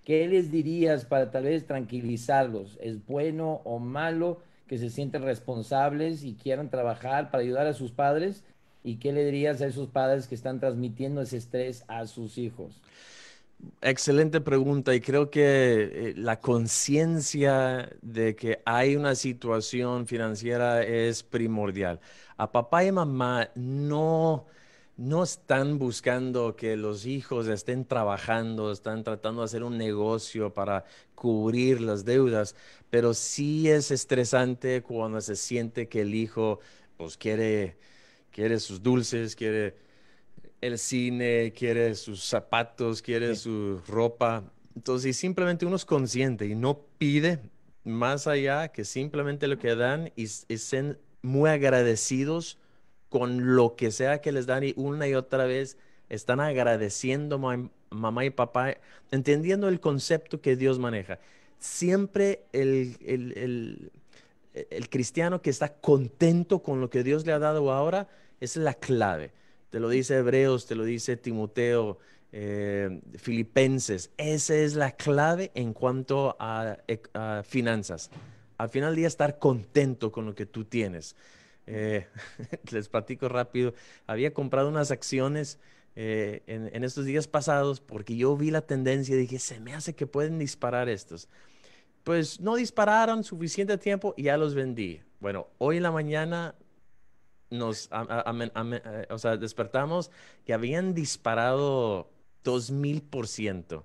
¿Qué les dirías para tal vez tranquilizarlos? ¿Es bueno o malo que se sienten responsables y quieran trabajar para ayudar a sus padres? ¿Y qué le dirías a esos padres que están transmitiendo ese estrés a sus hijos? Excelente pregunta y creo que eh, la conciencia de que hay una situación financiera es primordial. A papá y mamá no no están buscando que los hijos estén trabajando, están tratando de hacer un negocio para cubrir las deudas, pero sí es estresante cuando se siente que el hijo pues quiere, quiere sus dulces, quiere el cine, quiere sus zapatos, quiere su ropa. Entonces, simplemente uno es consciente y no pide más allá que simplemente lo que dan y, y muy agradecidos con lo que sea que les dan y una y otra vez están agradeciendo mamá y papá, entendiendo el concepto que Dios maneja. Siempre el, cristiano que está contento con lo que Dios le ha dado ahora es la clave. Te lo dice Hebreos, te lo dice Timoteo, eh, Filipenses. Esa es la clave en cuanto a, a finanzas. Al final del día estar contento con lo que tú tienes. Eh, les platico rápido. Había comprado unas acciones eh, en, estos días pasados porque yo vi la tendencia y dije, se me hace que pueden disparar estos. Pues no dispararon suficiente tiempo y ya los vendí. Bueno, hoy en la mañana nos eh, o sea, despertamos y habían disparado 2000%.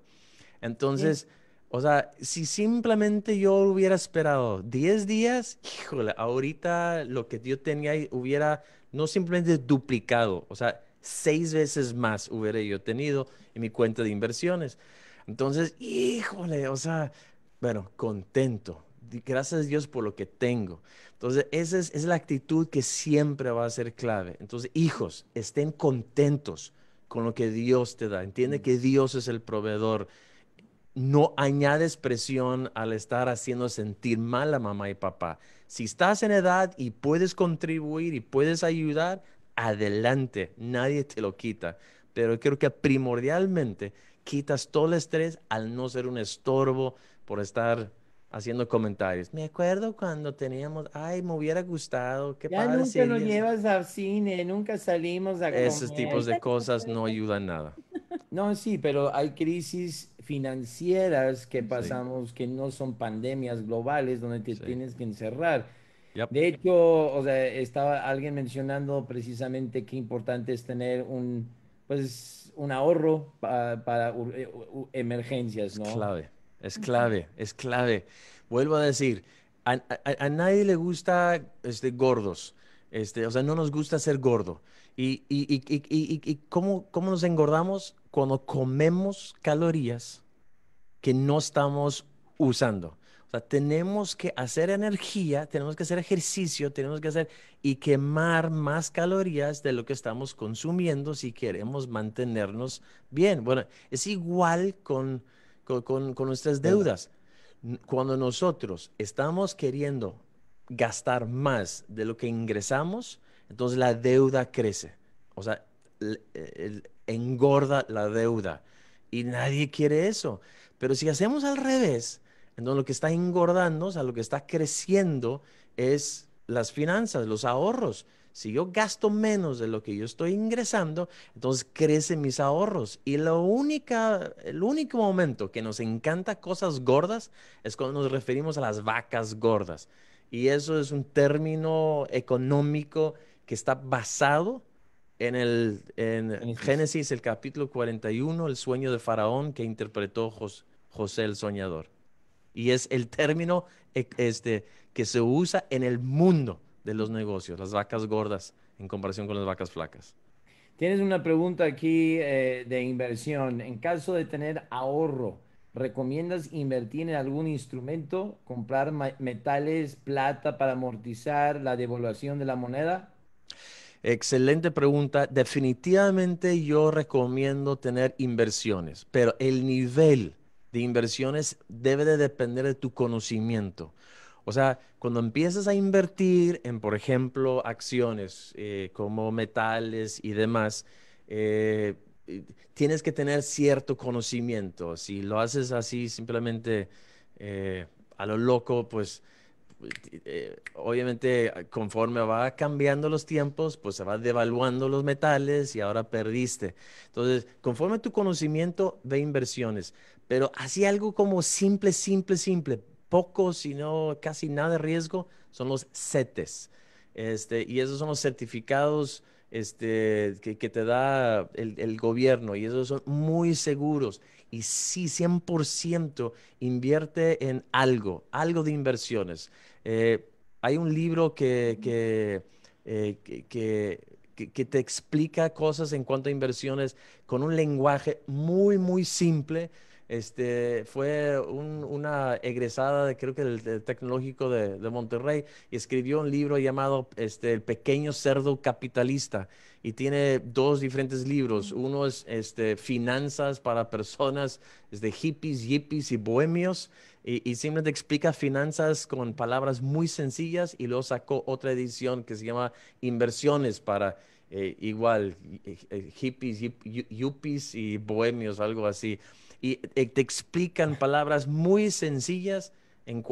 Entonces... O sea, si simplemente yo hubiera esperado 10 días, híjole, ahorita lo que yo tenía hubiera no simplemente duplicado, o sea, seis veces más hubiera yo tenido en mi cuenta de inversiones. Entonces, híjole, o sea, bueno, contento. Gracias a Dios por lo que tengo. Entonces, esa es, es la actitud que siempre va a ser clave. Entonces, hijos, estén contentos con lo que Dios te da. Entiende mm. que Dios es el proveedor no añades presión al estar haciendo sentir mal a mamá y papá. Si estás en edad y puedes contribuir y puedes ayudar, adelante, nadie te lo quita. Pero creo que primordialmente quitas todo el estrés al no ser un estorbo por estar haciendo comentarios. Me acuerdo cuando teníamos, ay, me hubiera gustado, qué ya Nunca llevas al cine, nunca salimos a Esos tipos de cosas no ayudan nada. No, sí, pero hay crisis financieras que pasamos que no son pandemias globales donde te tienes que encerrar. De hecho, o sea, estaba alguien mencionando precisamente qué importante es tener un, pues, un ahorro para, eh, emergencias, ¿no? Es clave, es clave, es clave. Vuelvo a decir, a, nadie le gusta este, gordos. Este, o sea, no nos gusta ser gordo. ¿Y, y, y, y cómo, cómo nos engordamos? cuando comemos calorías que no estamos usando. O sea, tenemos que hacer energía, tenemos que hacer ejercicio, tenemos que hacer y quemar más calorías de lo que estamos consumiendo si queremos mantenernos bien. Bueno, es igual con, con, con, nuestras deudas. Cuando nosotros estamos queriendo gastar más de lo que ingresamos, entonces la deuda crece. O sea, e, engorda la deuda. Y nadie quiere eso. Pero si hacemos al revés, entonces lo que está engordando, o sea, lo que está creciendo es las finanzas, los ahorros. Si yo gasto menos de lo que yo estoy ingresando, entonces crecen mis ahorros. Y la única, el único momento que nos encanta cosas gordas es cuando nos referimos a las vacas gordas. Y eso es un término económico que está basado en el en Génesis, el capítulo 41, el sueño de Faraón que interpretó José el soñador. Y es el término e, este, que se usa en el mundo de los negocios, las vacas gordas en comparación con las vacas flacas. Tienes una pregunta aquí eh, de inversión. En caso de tener ahorro, ¿recomiendas invertir en algún instrumento, comprar metales, plata para amortizar la devaluación de la moneda? Excelente pregunta. Definitivamente yo recomiendo tener inversiones, pero el nivel de inversiones debe de depender de tu conocimiento. O sea, cuando empiezas a invertir en, por ejemplo, acciones eh, como metales y demás, eh, tienes que tener cierto conocimiento. Si lo haces así simplemente eh, a lo loco, pues eh, obviamente conforme va cambiando los tiempos, pues se va devaluando los metales y ahora perdiste. Entonces, conforme tu conocimiento, ve inversiones, pero así algo como simple, simple, simple, poco, si casi nada de riesgo, son los CETES. Este, y esos son los certificados este, que, te da el, el, gobierno y esos son muy seguros. Y sí, 100% invierte en algo, algo de inversiones. Eh, hay un libro eh, que, que, que, te explica cosas en cuanto a inversiones con un lenguaje muy, muy simple. Este, fue una egresada, de, creo que del, Tecnológico de, Monterrey, y escribió un libro llamado este, El pequeño cerdo capitalista. Y tiene dos diferentes libros. Uno es este, Finanzas para personas de hippies, hippies y bohemios y, y, te explica finanzas con palabras muy sencillas y luego sacó otra edición que se llama Inversiones para eh, igual eh, eh, hippies, yuppies y bohemios, algo así. Y te explican palabras muy sencillas en,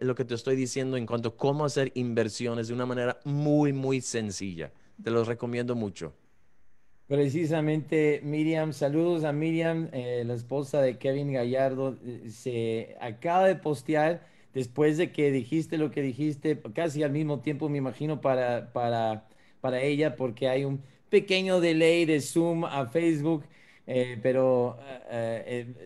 lo que te estoy diciendo en cuanto a cómo hacer inversiones de una manera muy, muy sencilla. Te los recomiendo mucho. Precisamente, Miriam, saludos a Miriam, eh, la esposa de Kevin Gallardo, eh, se acaba de postear después de que dijiste lo que dijiste, casi al mismo tiempo, me imagino, para, para, para ella, porque hay un pequeño delay de Zoom a Facebook, eh, pero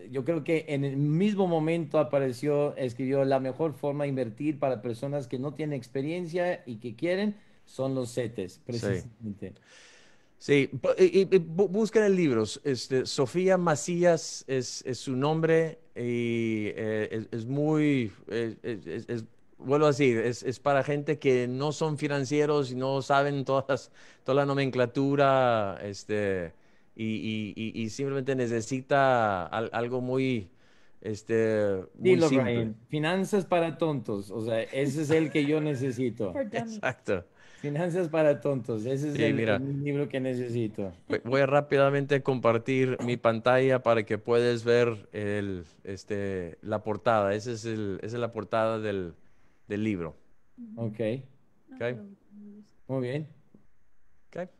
yo creo que en el mismo momento apareció, escribió, la mejor forma de invertir para personas que no tienen experiencia y que quieren son los CETES, precisamente. Sí, y, el busquen en libros. Este, Sofía Macías es, su nombre y eh, es, muy, vuelvo a decir, es, para gente que no son financieros y no saben todas, toda la nomenclatura este, y, simplemente necesita algo muy... Este, finanzas para tontos, o sea, ese es el que yo necesito. Exacto. Finanzas para tontos. Ese es el, libro que necesito. Voy a rápidamente compartir mi pantalla para que puedas ver el, este, la portada. Ese es esa es la portada del, libro. Ok. okay. Muy bien.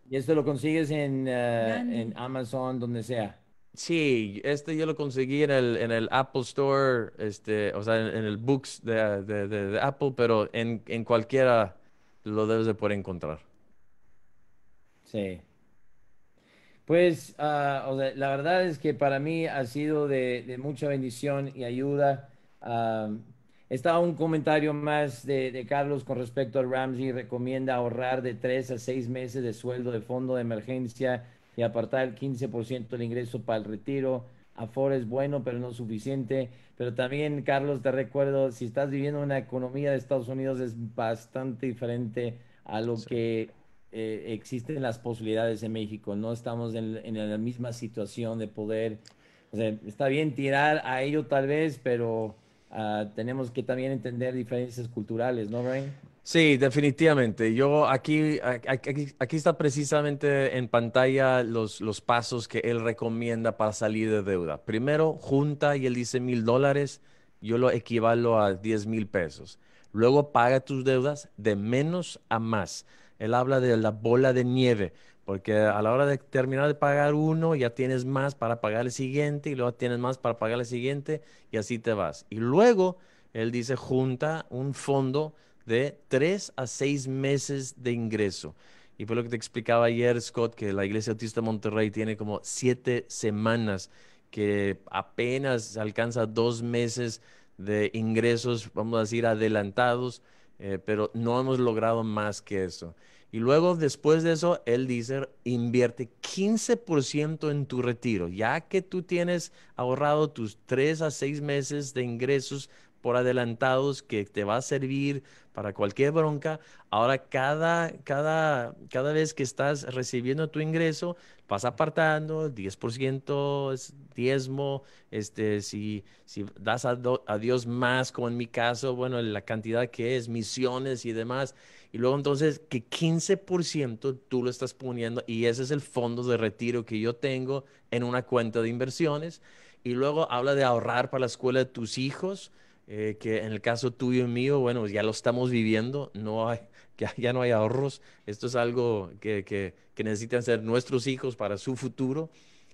¿Y esto lo consigues eh, en, Amazon, donde sea? Sí, este yo lo conseguí en el, Apple Store, este, o sea, en, el Books de, Apple, pero en, en cualquiera lo debes de poder encontrar. Sí. Pues ah, la verdad es que para mí ha sido de, mucha bendición y ayuda. Ah, estaba un comentario más de, Carlos con respecto al Ramsey. Recomienda ahorrar de tres a seis meses de sueldo de fondo de emergencia y apartar el 15% del ingreso para el retiro. Afore es bueno, pero no suficiente. Pero también, Carlos, te recuerdo, si estás viviendo una economía de Estados Unidos es bastante diferente a lo que eh, existen las posibilidades en México. No estamos en, la misma situación de poder. está bien tirar a ello tal vez, pero ah, tenemos que también entender diferencias culturales, ¿no, Brian? Sí, definitivamente. Yo aquí, aquí, está precisamente en pantalla los, los pasos que él recomienda para salir de deuda. Primero, junta y él dice mil dólares, yo lo equivalo a diez mil pesos. Luego, paga tus deudas de menos a más. Él habla de la bola de nieve, porque a la hora de terminar de pagar uno, ya tienes más para pagar el siguiente y luego tienes más para pagar el siguiente y así te vas. Y luego, él dice, junta un fondo de tres a seis meses de ingreso. Y fue lo que te explicaba ayer, Scott, que la Iglesia Autista Monterrey tiene como siete semanas, que apenas alcanza dos meses de ingresos, vamos a decir, adelantados, eh, pero no hemos logrado más que eso. Y luego, después de eso, él dice, invierte 15% en tu retiro. Ya que tú tienes ahorrado tus tres a seis meses de ingresos por adelantados que te va a servir para cualquier bronca. Ahora cada, cada, cada vez que estás recibiendo tu ingreso, vas apartando 10%, diezmo, este, si, si das a, a Dios más, como en mi caso, bueno, la cantidad que es, misiones y demás. Y luego entonces que 15% tú lo estás poniendo y ese es el fondo de retiro que yo tengo en una cuenta de inversiones. Y luego habla de ahorrar para la escuela de tus hijos eh, que en el caso tuyo y mío, bueno, pues ya lo estamos viviendo, no hay, ya, ya no hay ahorros, esto es algo que, que, necesitan ser nuestros hijos para su futuro.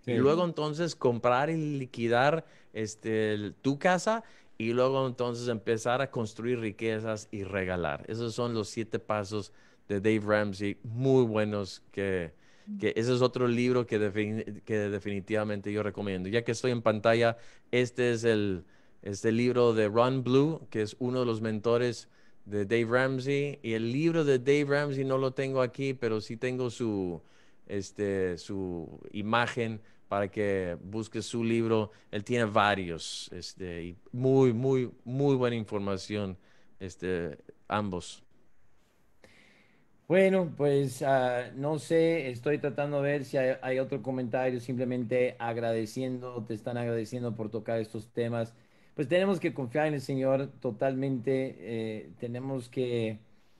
Y luego entonces comprar y liquidar este, tu casa y luego entonces empezar a construir riquezas y regalar. Esos son los siete pasos de Dave Ramsey, muy buenos que, que ese es otro libro que, que definitivamente yo recomiendo. Ya que estoy en pantalla, este es el, este libro de Ron Blue, que es uno de los mentores de Dave Ramsey. Y el libro de Dave Ramsey no lo tengo aquí, pero sí tengo su, este, su imagen para que busques su libro. Él tiene varios, este, y muy, muy, muy buena información, este, ambos. Bueno, pues ah, no sé, estoy tratando de ver si hay, otro comentario, simplemente agradeciendo, te están agradeciendo por tocar estos temas pues tenemos que confiar en el Señor totalmente, eh, tenemos que,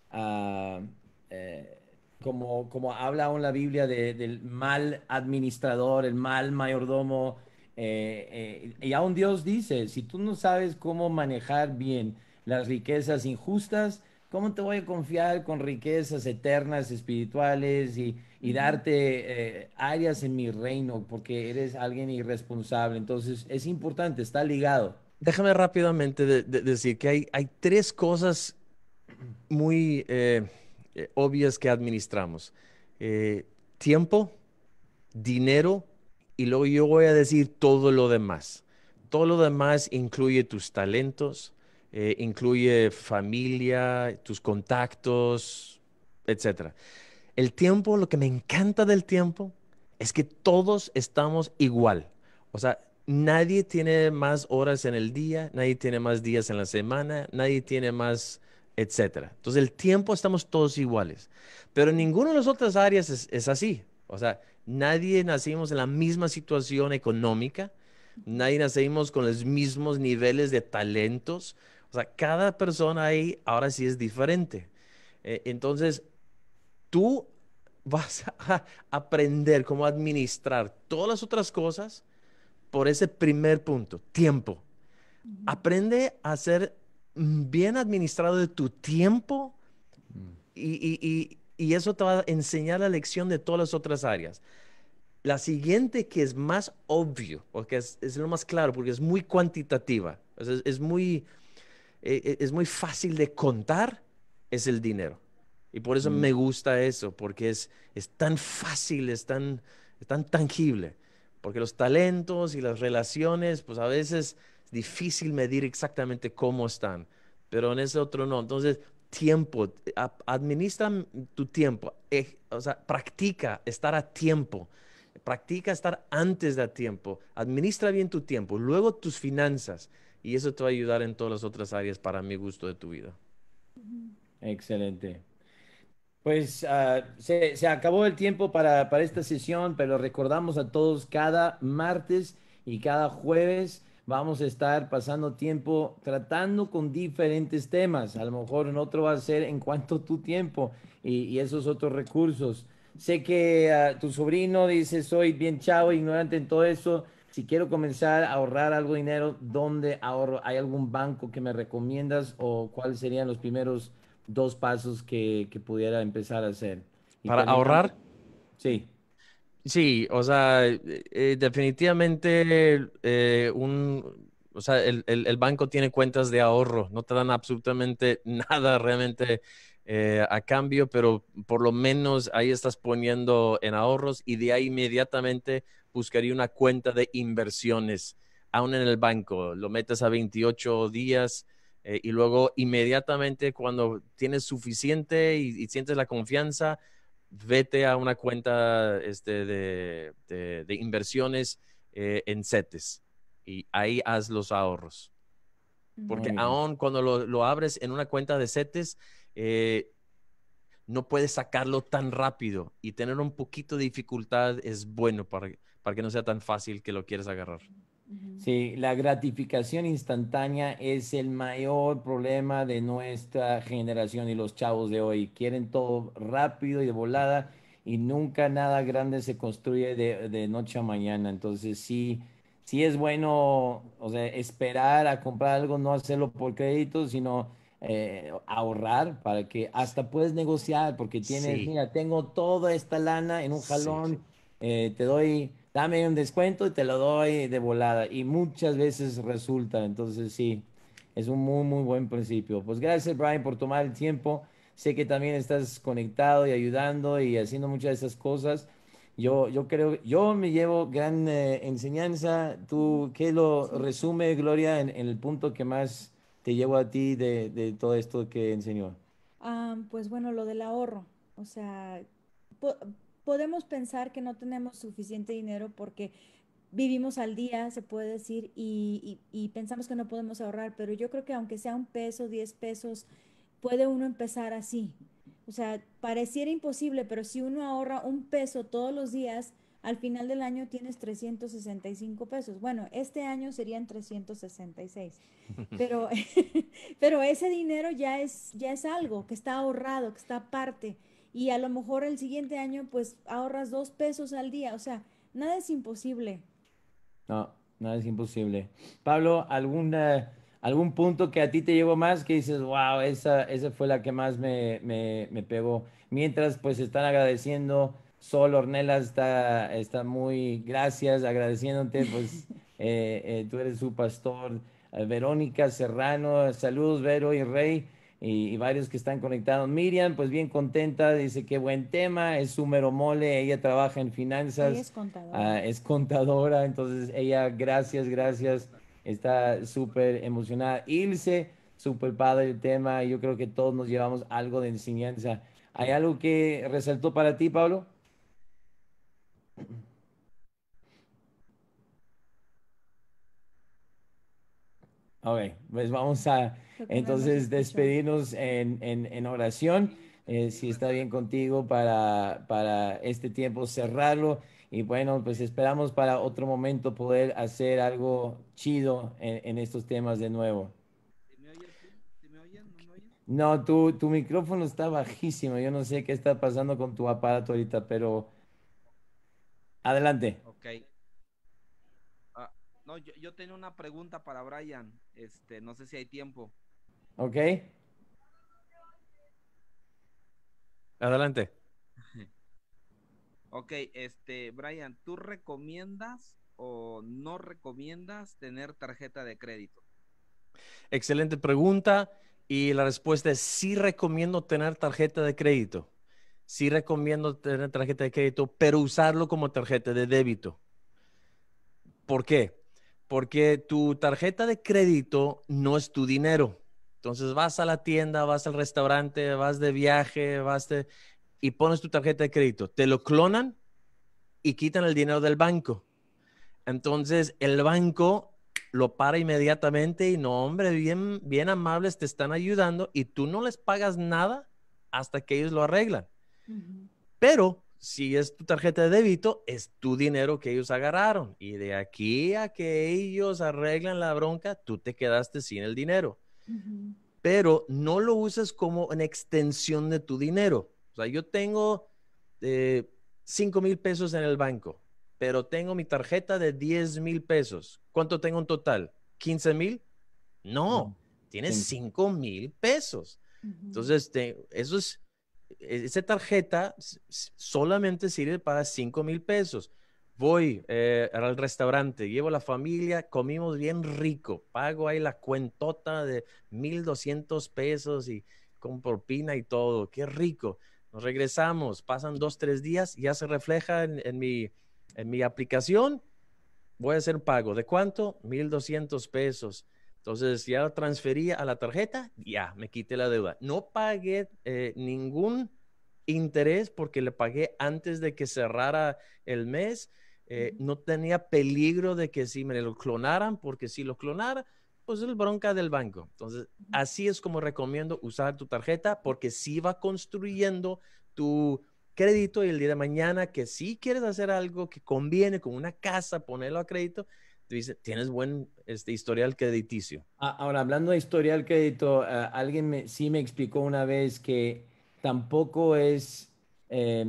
ah, eh, como, como habla aún la Biblia del mal administrador, el mal mayordomo, eh, y aún Dios dice, si tú no sabes cómo manejar bien las riquezas injustas, ¿Cómo te voy a confiar con riquezas eternas, espirituales y, y darte áreas en mi reino? Porque eres alguien irresponsable. Entonces es importante, está ligado déjame rápidamente decir que hay, tres cosas muy eh, eh, obvias que administramos. Eh, tiempo, dinero y luego yo voy a decir todo lo demás. Todo lo demás incluye tus talentos, incluye familia, tus contactos, etc. El tiempo, lo que me encanta del tiempo es que todos estamos igual. O sea, nadie tiene más horas en el día, nadie tiene más días en la semana, nadie tiene más, etcétera. Entonces, el tiempo estamos todos iguales, pero en ninguna de las otras áreas es, así. O sea, nadie nacimos en la misma situación económica, nadie nacimos con los mismos niveles de talentos. O sea, cada persona ahí ahora sí es diferente. Eh, entonces, tú vas a aprender cómo administrar todas las otras cosas por ese primer punto, tiempo. Aprende a ser mm, bien administrado de tu tiempo mm. y, eso te va a enseñar la lección de todas las otras áreas. La siguiente que es más obvio, porque es, lo más claro, porque es muy cuantitativa, e, e, es, muy, fácil de contar, es el dinero. Y por eso mm. me gusta eso, porque es, tan fácil, es tan tangible porque los talentos y las relaciones, pues a veces es difícil medir exactamente cómo están, pero en ese otro no. Entonces, tiempo, administra tu tiempo, eh, o sea, practica estar a tiempo, practica estar antes de a tiempo, administra bien tu tiempo, luego tus finanzas, y eso te va a ayudar en todas las otras áreas para mi gusto de tu vida. Excelente. Pues ah, se, acabó el tiempo para, esta sesión, pero recordamos a todos cada martes y cada jueves vamos a estar pasando tiempo tratando con diferentes temas. A lo mejor en otro va a ser en cuanto a tu tiempo y, esos otros recursos. Sé que ah, tu sobrino dice, soy bien chavo, ignorante en todo eso. Si quiero comenzar a ahorrar algo de dinero, ¿dónde ahorro? ¿Hay algún banco que me recomiendas o cuáles serían los primeros dos pasos que, pudiera empezar a hacer. ¿Para ahorrar? Sí. Sí, o sea, eh, eh, definitivamente eh, un, o sea, el, banco tiene cuentas de ahorro, no te dan absolutamente nada realmente a cambio, pero por lo menos ahí estás poniendo en ahorros y de ahí inmediatamente buscaría una cuenta de inversiones, aún en el banco, lo metes a 28 días eh, y luego inmediatamente cuando tienes suficiente y, sientes la confianza, vete a una cuenta este, de, de, inversiones eh, en CETES y ahí haz los ahorros. Porque aún cuando lo, abres en una cuenta de CETES, eh, no puedes sacarlo tan rápido y tener un poquito de dificultad es bueno para, para que no sea tan fácil que lo quieras agarrar. Sí, la gratificación instantánea es el mayor problema de nuestra generación y los chavos de hoy. Quieren todo rápido y de volada y nunca nada grande se construye de, noche a mañana. Entonces sí, sí es bueno o sea, esperar a comprar algo, no hacerlo por crédito, sino eh, ahorrar para que hasta puedes negociar porque tienes, mira, tengo toda esta lana en un jalón, eh, te doy dame un descuento y te lo doy de volada. Y muchas veces resulta, entonces sí, es un muy, muy buen principio. Pues gracias, Brian, por tomar el tiempo. Sé que también estás conectado y ayudando y haciendo muchas de esas cosas. Yo, yo creo, yo me llevo gran eh, enseñanza. ¿Tú qué lo resume, Gloria, en, el punto que más te llevo a ti de, de todo esto que enseñó? Ah, pues bueno, lo del ahorro. O sea, podemos pensar que no tenemos suficiente dinero porque vivimos al día, se puede decir, y, pensamos que no podemos ahorrar, pero yo creo que aunque sea un peso, diez pesos, puede uno empezar así. O sea, pareciera imposible, pero si uno ahorra un peso todos los días, al final del año tienes 365 pesos. Bueno, este año serían 366. Pero, pero ese dinero ya es, ya es algo que está ahorrado, que está aparte y a lo mejor el siguiente año pues ahorras dos pesos al día. O sea, nada es imposible. No, nada es imposible. Pablo, ¿alguna, ¿algún punto que a ti te llevó más que dices, wow, esa, esa fue la que más me, pegó? Mientras pues están agradeciendo, Sol Ornelas está, está muy, gracias, agradeciéndote, pues eh, eh, tú eres su pastor. Eh, Verónica Serrano, saludos Vero y Rey y, varios que están conectados. Miriam, pues bien contenta, dice que buen tema, es Sumero Mole, ella trabaja en finanzas. es contadora. Ah, es contadora, entonces ella, gracias, gracias, está súper emocionada. Ilse, súper padre el tema, yo creo que todos nos llevamos algo de enseñanza. ¿Hay algo que resaltó para ti, Pablo? Ok, pues vamos a, entonces, despedirnos en, oración, eh, si está bien contigo, para, para este tiempo cerrarlo. Y bueno, pues esperamos para otro momento poder hacer algo chido en, estos temas de nuevo. No, tu, tu micrófono está bajísimo. Yo no sé qué está pasando con tu aparato ahorita, pero adelante. Ok. Ah, no, yo, yo, tenía una pregunta para Brian. Este, no sé si hay tiempo. Ok. Adelante. Ok, este, Brian, ¿tú recomiendas o no recomiendas tener tarjeta de crédito? Excelente pregunta y la respuesta es sí recomiendo tener tarjeta de crédito. Sí recomiendo tener tarjeta de crédito, pero usarlo como tarjeta de débito. ¿Por qué? Porque tu tarjeta de crédito no es tu dinero entonces vas a la tienda, vas al restaurante, vas de viaje, vas y pones tu tarjeta de crédito. Te lo clonan y quitan el dinero del banco. Entonces el banco lo para inmediatamente y no, hombre, bien, bien amables te están ayudando y tú no les pagas nada hasta que ellos lo arreglan. Pero si es tu tarjeta de débito, es tu dinero que ellos agarraron. Y de aquí a que ellos arreglan la bronca, tú te quedaste sin el dinero. Pero no lo usas como una extensión de tu dinero. O sea, yo tengo eh, 5 mil pesos en el banco, pero tengo mi tarjeta de 10 mil pesos. ¿Cuánto tengo en total? ¿15 mil? No, tienes 5 mil pesos. Entonces, eso e, esa tarjeta solamente sirve para 5 mil pesos. Voy eh, al restaurante, llevo a la familia, comimos bien rico, pago ahí la cuentota de 1.200 pesos y con propina y todo, qué rico. Nos regresamos, pasan dos, tres días, ya se refleja en, mi, aplicación, voy a hacer pago. ¿De cuánto? 1.200 pesos. Entonces ya transfería transferí a la tarjeta, ya me quité la deuda. No pagué eh, ningún interés porque le pagué antes de que cerrara el mes. Eh, no tenía peligro de que si me lo clonaran, porque si lo clonara, pues es el bronca del banco. Entonces, así es como recomiendo usar tu tarjeta, porque si va construyendo tu crédito y el día de mañana que si quieres hacer algo que conviene con una casa, ponerlo a crédito, tienes buen este, historial crediticio. Ah, ahora, hablando de historial crédito, eh, alguien me, sí me explicó una vez que tampoco es, eh,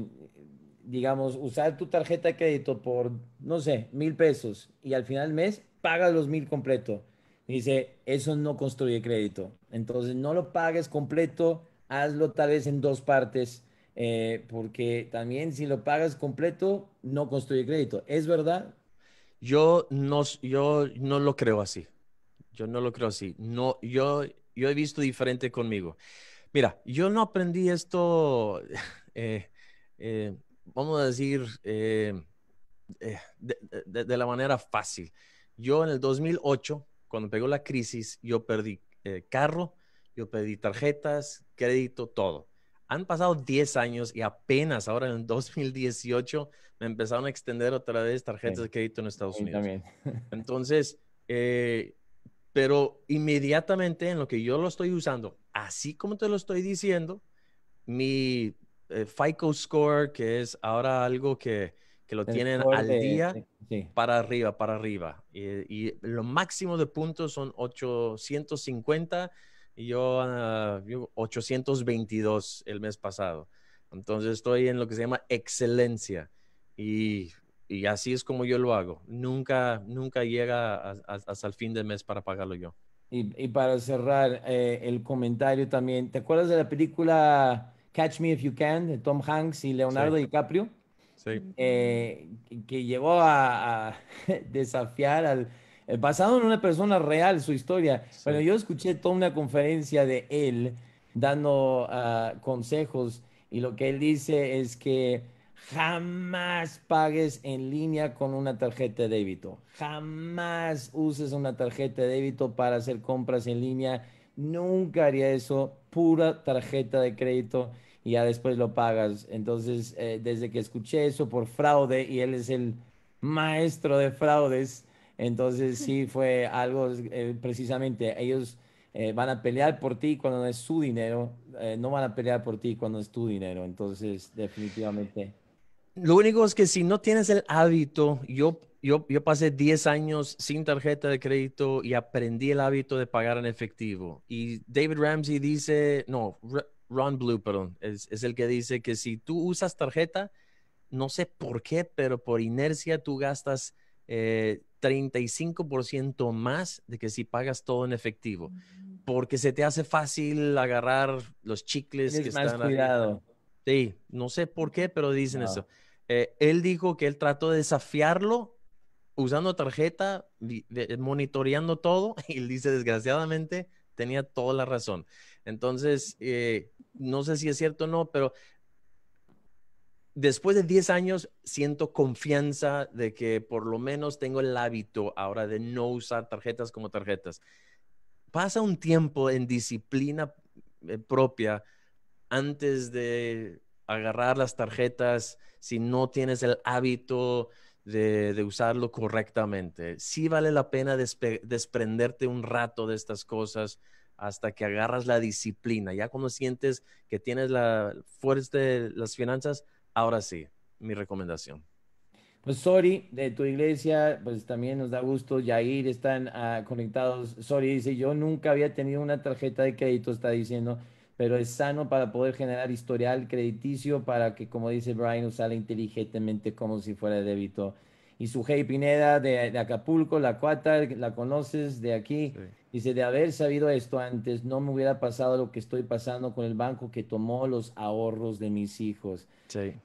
digamos, usar tu tarjeta de crédito por, no sé, mil pesos y al final del mes pagas los mil completo. Dice, eso no construye crédito. Entonces, no lo pagues completo, hazlo tal vez en dos partes, eh, porque también si lo pagas completo, no construye crédito. ¿Es verdad? Yo no, yo no lo creo así. Yo no lo creo así. No, yo, yo he visto diferente conmigo. Mira, yo no aprendí esto eh, eh vamos a decir, eh, eh, de, la manera fácil. Yo en el 2008, cuando pegó la crisis, yo perdí eh, carro, yo perdí tarjetas, crédito, todo. Han pasado 10 años y apenas ahora en el 2018 me empezaron a extender otra vez tarjetas de crédito en Estados Unidos. También. Entonces, pero inmediatamente en lo que yo lo estoy usando, así como te lo estoy diciendo, mi eh, FICO score, que es ahora algo que, lo tienen al día para arriba, para arriba. Eh, y, lo máximo de puntos son 850 y yo, 822 ah, el mes pasado. Entonces estoy en lo que se llama excelencia y, así es como yo lo hago. Nunca, nunca llega hasta el fin del mes para pagarlo yo. Y, para cerrar eh, el comentario también, ¿te acuerdas de la película Catch Me If You Can, de Tom Hanks y Leonardo DiCaprio, eh, que llevó a, desafiar al, eh, basado en una persona real, su historia. Pero yo escuché toda una conferencia de él dando ah, consejos y lo que él dice es que jamás pagues en línea con una tarjeta de débito. Jamás uses una tarjeta de débito para hacer compras en línea. Nunca haría eso pura tarjeta de crédito y ya después lo pagas. Entonces, eh, desde que escuché eso por fraude, y él es el maestro de fraudes, entonces sí fue algo, eh, precisamente, ellos eh, van a pelear por ti cuando no es su dinero, no van a pelear por ti cuando es tu dinero. Entonces, definitivamente. Lo único es que si no tienes el hábito, yo, yo, yo pasé 10 años sin tarjeta de crédito y aprendí el hábito de pagar en efectivo. Y David Ramsey dice, no, Ron Blue, perdón, es, el que dice que si tú usas tarjeta, no sé por qué, pero por inercia tú gastas 35% eh, más de que si pagas todo en efectivo, mm. porque se te hace fácil agarrar los chicles es que más cuidado. Sí, no sé por qué, pero dicen eso. Eh, él dijo que él trató de desafiarlo usando tarjeta, eh, monitoreando todo, y él dice, desgraciadamente, tenía toda la razón. Entonces, eh, no sé si es cierto o no, pero después de 10 años siento confianza de que por lo menos tengo el hábito ahora de no usar tarjetas como tarjetas. Pasa un tiempo en disciplina propia antes de agarrar las tarjetas si no tienes el hábito de, usarlo correctamente. Sí vale la pena desprenderte un rato de estas cosas hasta que agarras la disciplina. Ya cuando sientes que tienes la fuerza de las finanzas, ahora sí, mi recomendación. Pues Sori, de tu iglesia, pues también nos da gusto, Yair, están ah, conectados. Sori dice, yo nunca había tenido una tarjeta de crédito, está diciendo pero es sano para poder generar historial crediticio para que, como dice Brian, usarla inteligentemente como si fuera débito. Y su Pineda de, Acapulco, la cuata, la conoces de aquí. Dice, de haber sabido esto antes, no me hubiera pasado lo que estoy pasando con el banco que tomó los ahorros de mis hijos.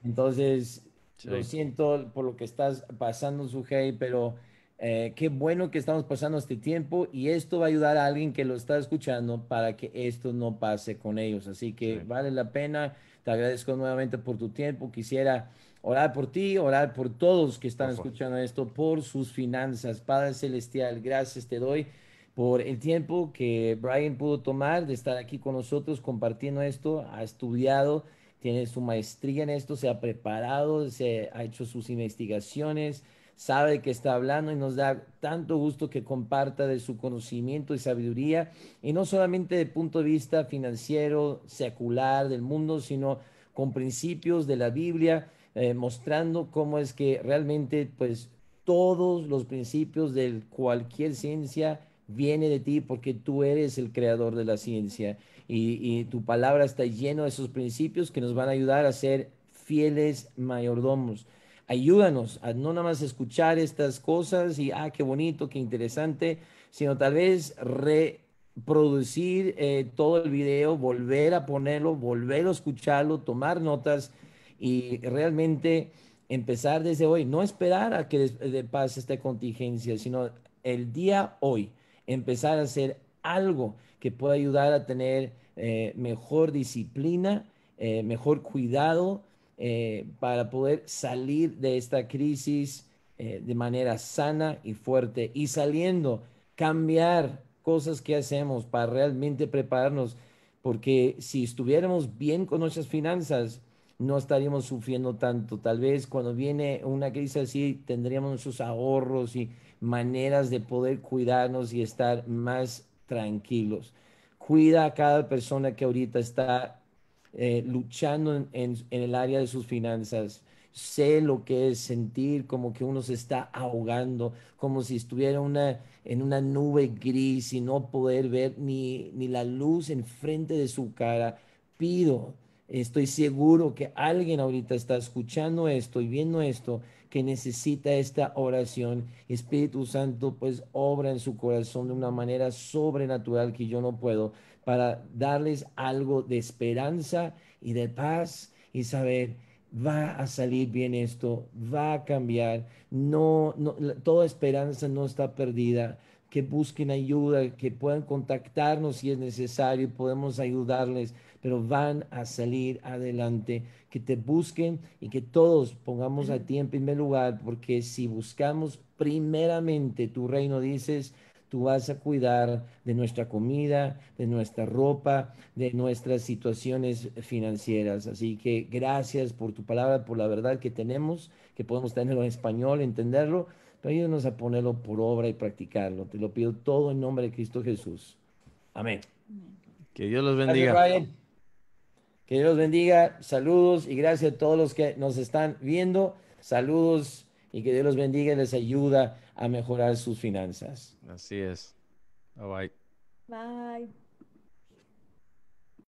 Entonces, lo siento por lo que estás pasando, su pero eh, qué bueno que estamos pasando este tiempo y esto va a ayudar a alguien que lo está escuchando para que esto no pase con ellos. Así que vale la pena. Te agradezco nuevamente por tu tiempo. Quisiera orar por ti, orar por todos que están escuchando esto, por sus finanzas. Padre Celestial, gracias te doy por el tiempo que Brian pudo tomar de estar aquí con nosotros compartiendo esto. Ha estudiado, tiene su maestría en esto, se ha preparado, se ha hecho sus investigaciones sabe que está hablando y nos da tanto gusto que comparta de su conocimiento y sabiduría, y no solamente de punto de vista financiero, secular del mundo, sino con principios de la Biblia, eh, mostrando cómo es que realmente, pues, todos los principios de cualquier ciencia viene de ti porque tú eres el creador de la ciencia y, y tu palabra está lleno de esos principios que nos van a ayudar a ser fieles mayordomos Ayúdanos a no nada más escuchar estas cosas y, ah, qué bonito, qué interesante, sino tal vez reproducir eh, todo el video, volver a ponerlo, volver a escucharlo, tomar notas y realmente empezar desde hoy, no esperar a que pase esta contingencia, sino el día hoy, empezar a hacer algo que pueda ayudar a tener eh, mejor disciplina, eh, mejor cuidado eh, para poder salir de esta crisis eh, de manera sana y fuerte y saliendo, cambiar cosas que hacemos para realmente prepararnos, porque si estuviéramos bien con nuestras finanzas, no estaríamos sufriendo tanto. Tal vez cuando viene una crisis así, tendríamos nuestros ahorros y maneras de poder cuidarnos y estar más tranquilos. Cuida a cada persona que ahorita está eh, luchando en, el área de sus finanzas. Sé lo que es sentir como que uno se está ahogando, como si estuviera en una nube gris y no poder ver ni, ni la luz enfrente de su cara. Pido, estoy seguro que alguien ahorita está escuchando esto y viendo esto que necesita esta oración. Espíritu Santo, pues obra en su corazón de una manera sobrenatural que yo no puedo para darles algo de esperanza y de paz y saber, va a salir bien esto, va a cambiar, no, toda esperanza no está perdida, que busquen ayuda, que puedan contactarnos si es necesario, podemos ayudarles, pero van a salir adelante, que te busquen y que todos pongamos a ti en primer lugar, porque si buscamos primeramente tu reino, dices, tú vas a cuidar de nuestra comida, de nuestra ropa, de nuestras situaciones financieras. Así que gracias por tu palabra, por la verdad que tenemos, que podemos tenerlo en español, entenderlo, pero ayúdanos a ponerlo por obra y practicarlo. Te lo pido todo en nombre de Cristo Jesús. Amén. Que Dios los bendiga. que Dios los bendiga. Saludos y gracias a todos los que nos están viendo. Saludos y que Dios los bendiga y les ayuda a mejorar sus finanzas. Así es. Bye bye. Bye.